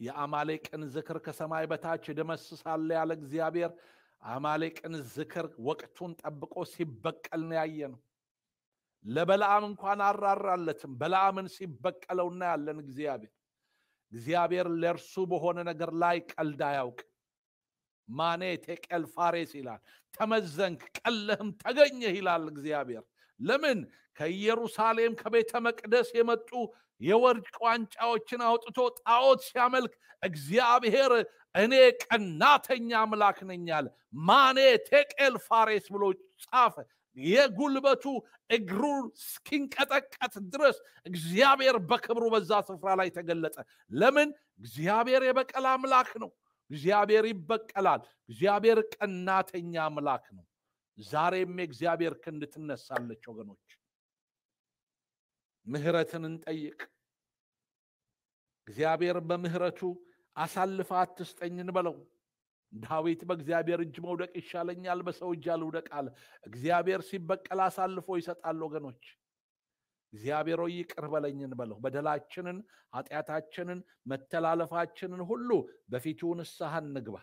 የአማሌቅን ዝክር ከሰማይ በታች ደመስሳለ ያለ እግዚአብሔር አማሌቅን ዝክር ወቅቱን ጠብቆ ሲበቀል ነው ያየ ነው። ለበለዓም እንኳን አራራለትም። በለዓምን ሲበቀለው እናያለን። እግዚአብሔር እግዚአብሔር ለእርሱ በሆነ ነገር ላይ ቀልድ አያውቅ ማኔ ቴቀል ፋሬስ ይላል። ተመዘንክ ቀለህም ተገኘህ ይላል እግዚአብሔር። ለምን ከኢየሩሳሌም ከቤተ መቅደስ የመጡ የወርቅ ዋንጫዎችን አውጥቶ ጣዖት ሲያመልክ እግዚአብሔር እኔ ቀናተኛ አምላክ ነኛል ማኔ ቴቄል ፋሬስ ብሎ ጻፈ። የጉልበቱ እግሩ እስኪንቀጠቀጥ ድረስ እግዚአብሔር በክብሩ በዛ ስፍራ ላይ ተገለጠ። ለምን? እግዚአብሔር የበቀል አምላክ ነው። እግዚአብሔር ይበቀላል። እግዚአብሔር ቀናተኛ አምላክ ነው። ዛሬም የእግዚአብሔር ክንድ ትነሳለች ወገኖች። ምህረትን እንጠይቅ። እግዚአብሔር በምህረቱ አሳልፈ አትስጠኝ እንበለው። ዳዊት በእግዚአብሔር እጅ መውደቅ ይሻለኛል፣ በሰው እጅ አልውደቅ አለ። እግዚአብሔር ሲበቀል አሳልፎ ይሰጣል። ወገኖች እግዚአብሔር ሆይ ይቅር በለኝ እንበለው። በደላችንን፣ ኃጢአታችንን፣ መተላለፋችንን ሁሉ በፊቱ ንስሐ እንግባ።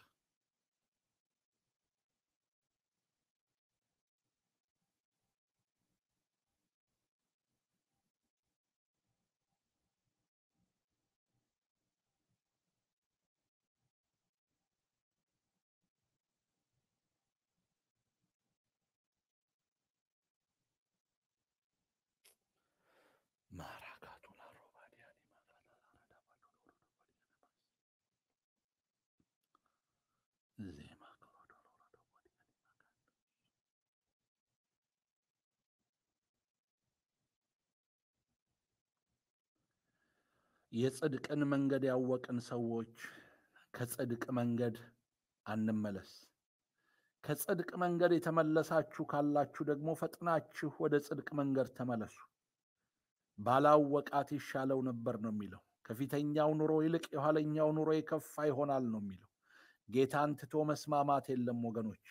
የጽድቅን መንገድ ያወቅን ሰዎች ከጽድቅ መንገድ አንመለስ። ከጽድቅ መንገድ የተመለሳችሁ ካላችሁ ደግሞ ፈጥናችሁ ወደ ጽድቅ መንገድ ተመለሱ። ባላወቃት ይሻለው ነበር ነው የሚለው። ከፊተኛው ኑሮ ይልቅ የኋለኛው ኑሮ የከፋ ይሆናል ነው የሚለው። ጌታን ትቶ መስማማት የለም ወገኖች።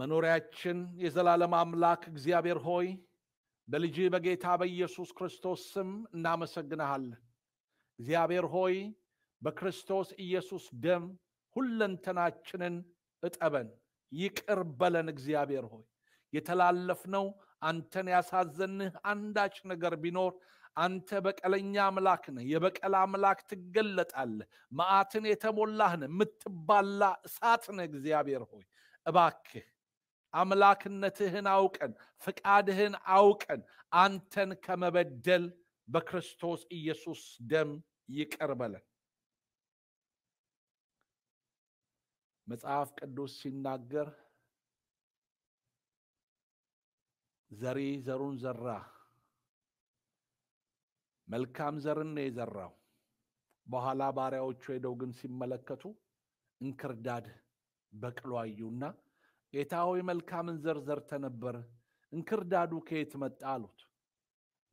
መኖሪያችን የዘላለም አምላክ እግዚአብሔር ሆይ በልጅ በጌታ በኢየሱስ ክርስቶስ ስም እናመሰግንሃለን። እግዚአብሔር ሆይ በክርስቶስ ኢየሱስ ደም ሁለንተናችንን እጠበን፣ ይቅር በለን። እግዚአብሔር ሆይ የተላለፍነው አንተን ያሳዘንህ አንዳች ነገር ቢኖር አንተ በቀለኛ አምላክ ነህ። የበቀል አምላክ ትገለጣለህ። መዓትን የተሞላህ ነህ። የምትባላ እሳት ነህ። እግዚአብሔር ሆይ እባክህ አምላክነትህን አውቀን ፍቃድህን አውቀን አንተን ከመበደል በክርስቶስ ኢየሱስ ደም ይቅር በለን። መጽሐፍ ቅዱስ ሲናገር ዘሪ ዘሩን ዘራ፣ መልካም ዘርን ነው የዘራው። በኋላ ባሪያዎቹ ሄደው ግን ሲመለከቱ እንክርዳድ በቅሎ አዩና ጌታ ሆይ መልካምን ዘርዘር ተነበር እንክርዳዱ ከየት መጣ አሉት።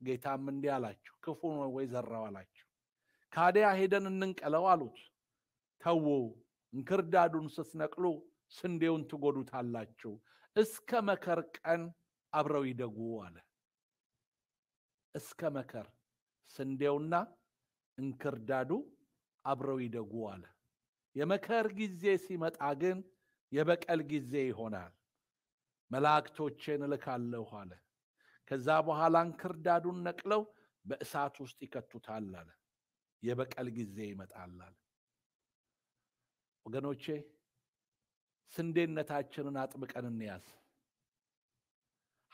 ጌታም እንዲህ አላቸው፣ ክፉ ነው ወይ ዘራው አላቸው። ካዲያ ሄደን እንንቀለው አሉት። ተዉ፣ እንክርዳዱን ስትነቅሉ ስንዴውን ትጎዱታላችሁ፣ እስከ መከር ቀን አብረው ይደጉ አለ። እስከ መከር ስንዴውና እንክርዳዱ አብረው ይደጉ አለ። የመከር ጊዜ ሲመጣ ግን የበቀል ጊዜ ይሆናል፣ መላእክቶቼን እልካለሁ አለ። ከዛ በኋላ እንክርዳዱን ነቅለው በእሳት ውስጥ ይከቱታል አለ። የበቀል ጊዜ ይመጣል አለ። ወገኖቼ ስንዴነታችንን አጥብቀን እንያዝ።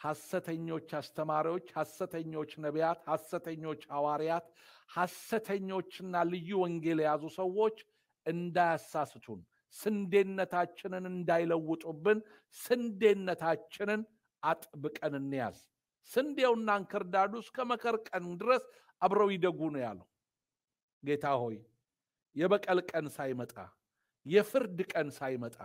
ሐሰተኞች አስተማሪዎች፣ ሐሰተኞች ነቢያት፣ ሐሰተኞች ሐዋርያት፣ ሐሰተኞችና ልዩ ወንጌል የያዙ ሰዎች እንዳያሳስቱን ስንዴነታችንን እንዳይለውጡብን ስንዴነታችንን አጥብቀን እንያዝ። ስንዴውና እንክርዳዱ እስከ መከር ቀን ድረስ አብረው ይደጉ ነው ያለው። ጌታ ሆይ የበቀል ቀን ሳይመጣ የፍርድ ቀን ሳይመጣ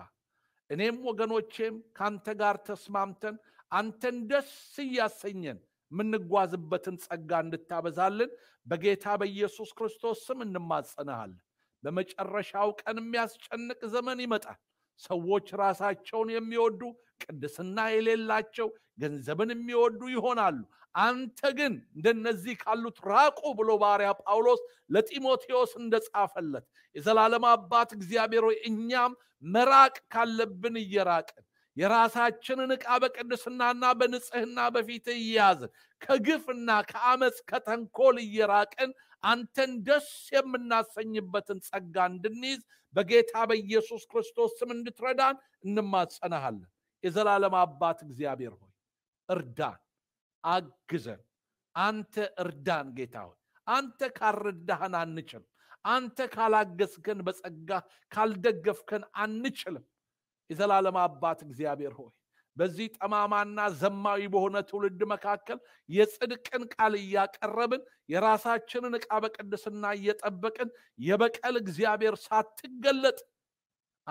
እኔም ወገኖቼም ከአንተ ጋር ተስማምተን አንተን ደስ እያሰኘን የምንጓዝበትን ጸጋ እንድታበዛልን በጌታ በኢየሱስ ክርስቶስ ስም እንማጸንሃለን። በመጨረሻው ቀን የሚያስጨንቅ ዘመን ይመጣል። ሰዎች ራሳቸውን የሚወዱ ቅድስና የሌላቸው ገንዘብን የሚወዱ ይሆናሉ። አንተ ግን እንደነዚህ ካሉት ራቁ ብሎ ባሪያ ጳውሎስ ለጢሞቴዎስ እንደጻፈለት የዘላለም አባት እግዚአብሔር ሆይ እኛም መራቅ ካለብን እየራቅን የራሳችንን ዕቃ በቅድስናና በንጽህና በፊት እያዝን ከግፍና ከአመፅ ከተንኮል እየራቅን አንተን ደስ የምናሰኝበትን ጸጋ እንድንይዝ በጌታ በኢየሱስ ክርስቶስ ስም እንድትረዳን እንማጸናሃለን። የዘላለም አባት እግዚአብሔር ሆይ እርዳን፣ አግዘን። አንተ እርዳን ጌታ ሆይ። አንተ ካልረዳህን አንችልም። አንተ ካላገዝከን፣ በጸጋ ካልደገፍከን አንችልም። የዘላለም አባት እግዚአብሔር ሆይ በዚህ ጠማማና ዘማዊ በሆነ ትውልድ መካከል የጽድቅን ቃል እያቀረብን የራሳችንን ዕቃ በቅድስና እየጠበቅን የበቀል እግዚአብሔር ሳትገለጥ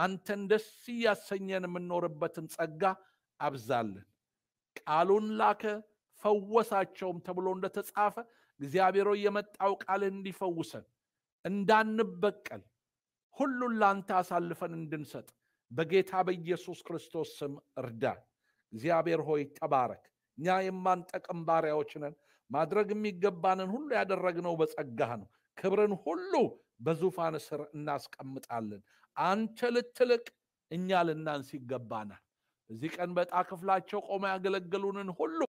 አንተን ደስ እያሰኘን የምኖርበትን ጸጋ አብዛልን። ቃሉን ላከ ፈወሳቸውም ተብሎ እንደተጻፈ እግዚአብሔሮ የመጣው ቃል እንዲፈውሰን እንዳንበቀል ሁሉን ለአንተ አሳልፈን እንድንሰጥ በጌታ በኢየሱስ ክርስቶስ ስም እርዳ እግዚአብሔር ሆይ ተባረክ። እኛ የማንጠቅም ባሪያዎች ነን። ማድረግ የሚገባንን ሁሉ ያደረግነው በጸጋህ ነው። ክብርን ሁሉ በዙፋን ስር እናስቀምጣለን። አንተ ልትልቅ እኛ ልናንስ ይገባናል። እዚህ ቀን በጣ ክፍላቸው ቆመ ያገለገሉንን ሁሉ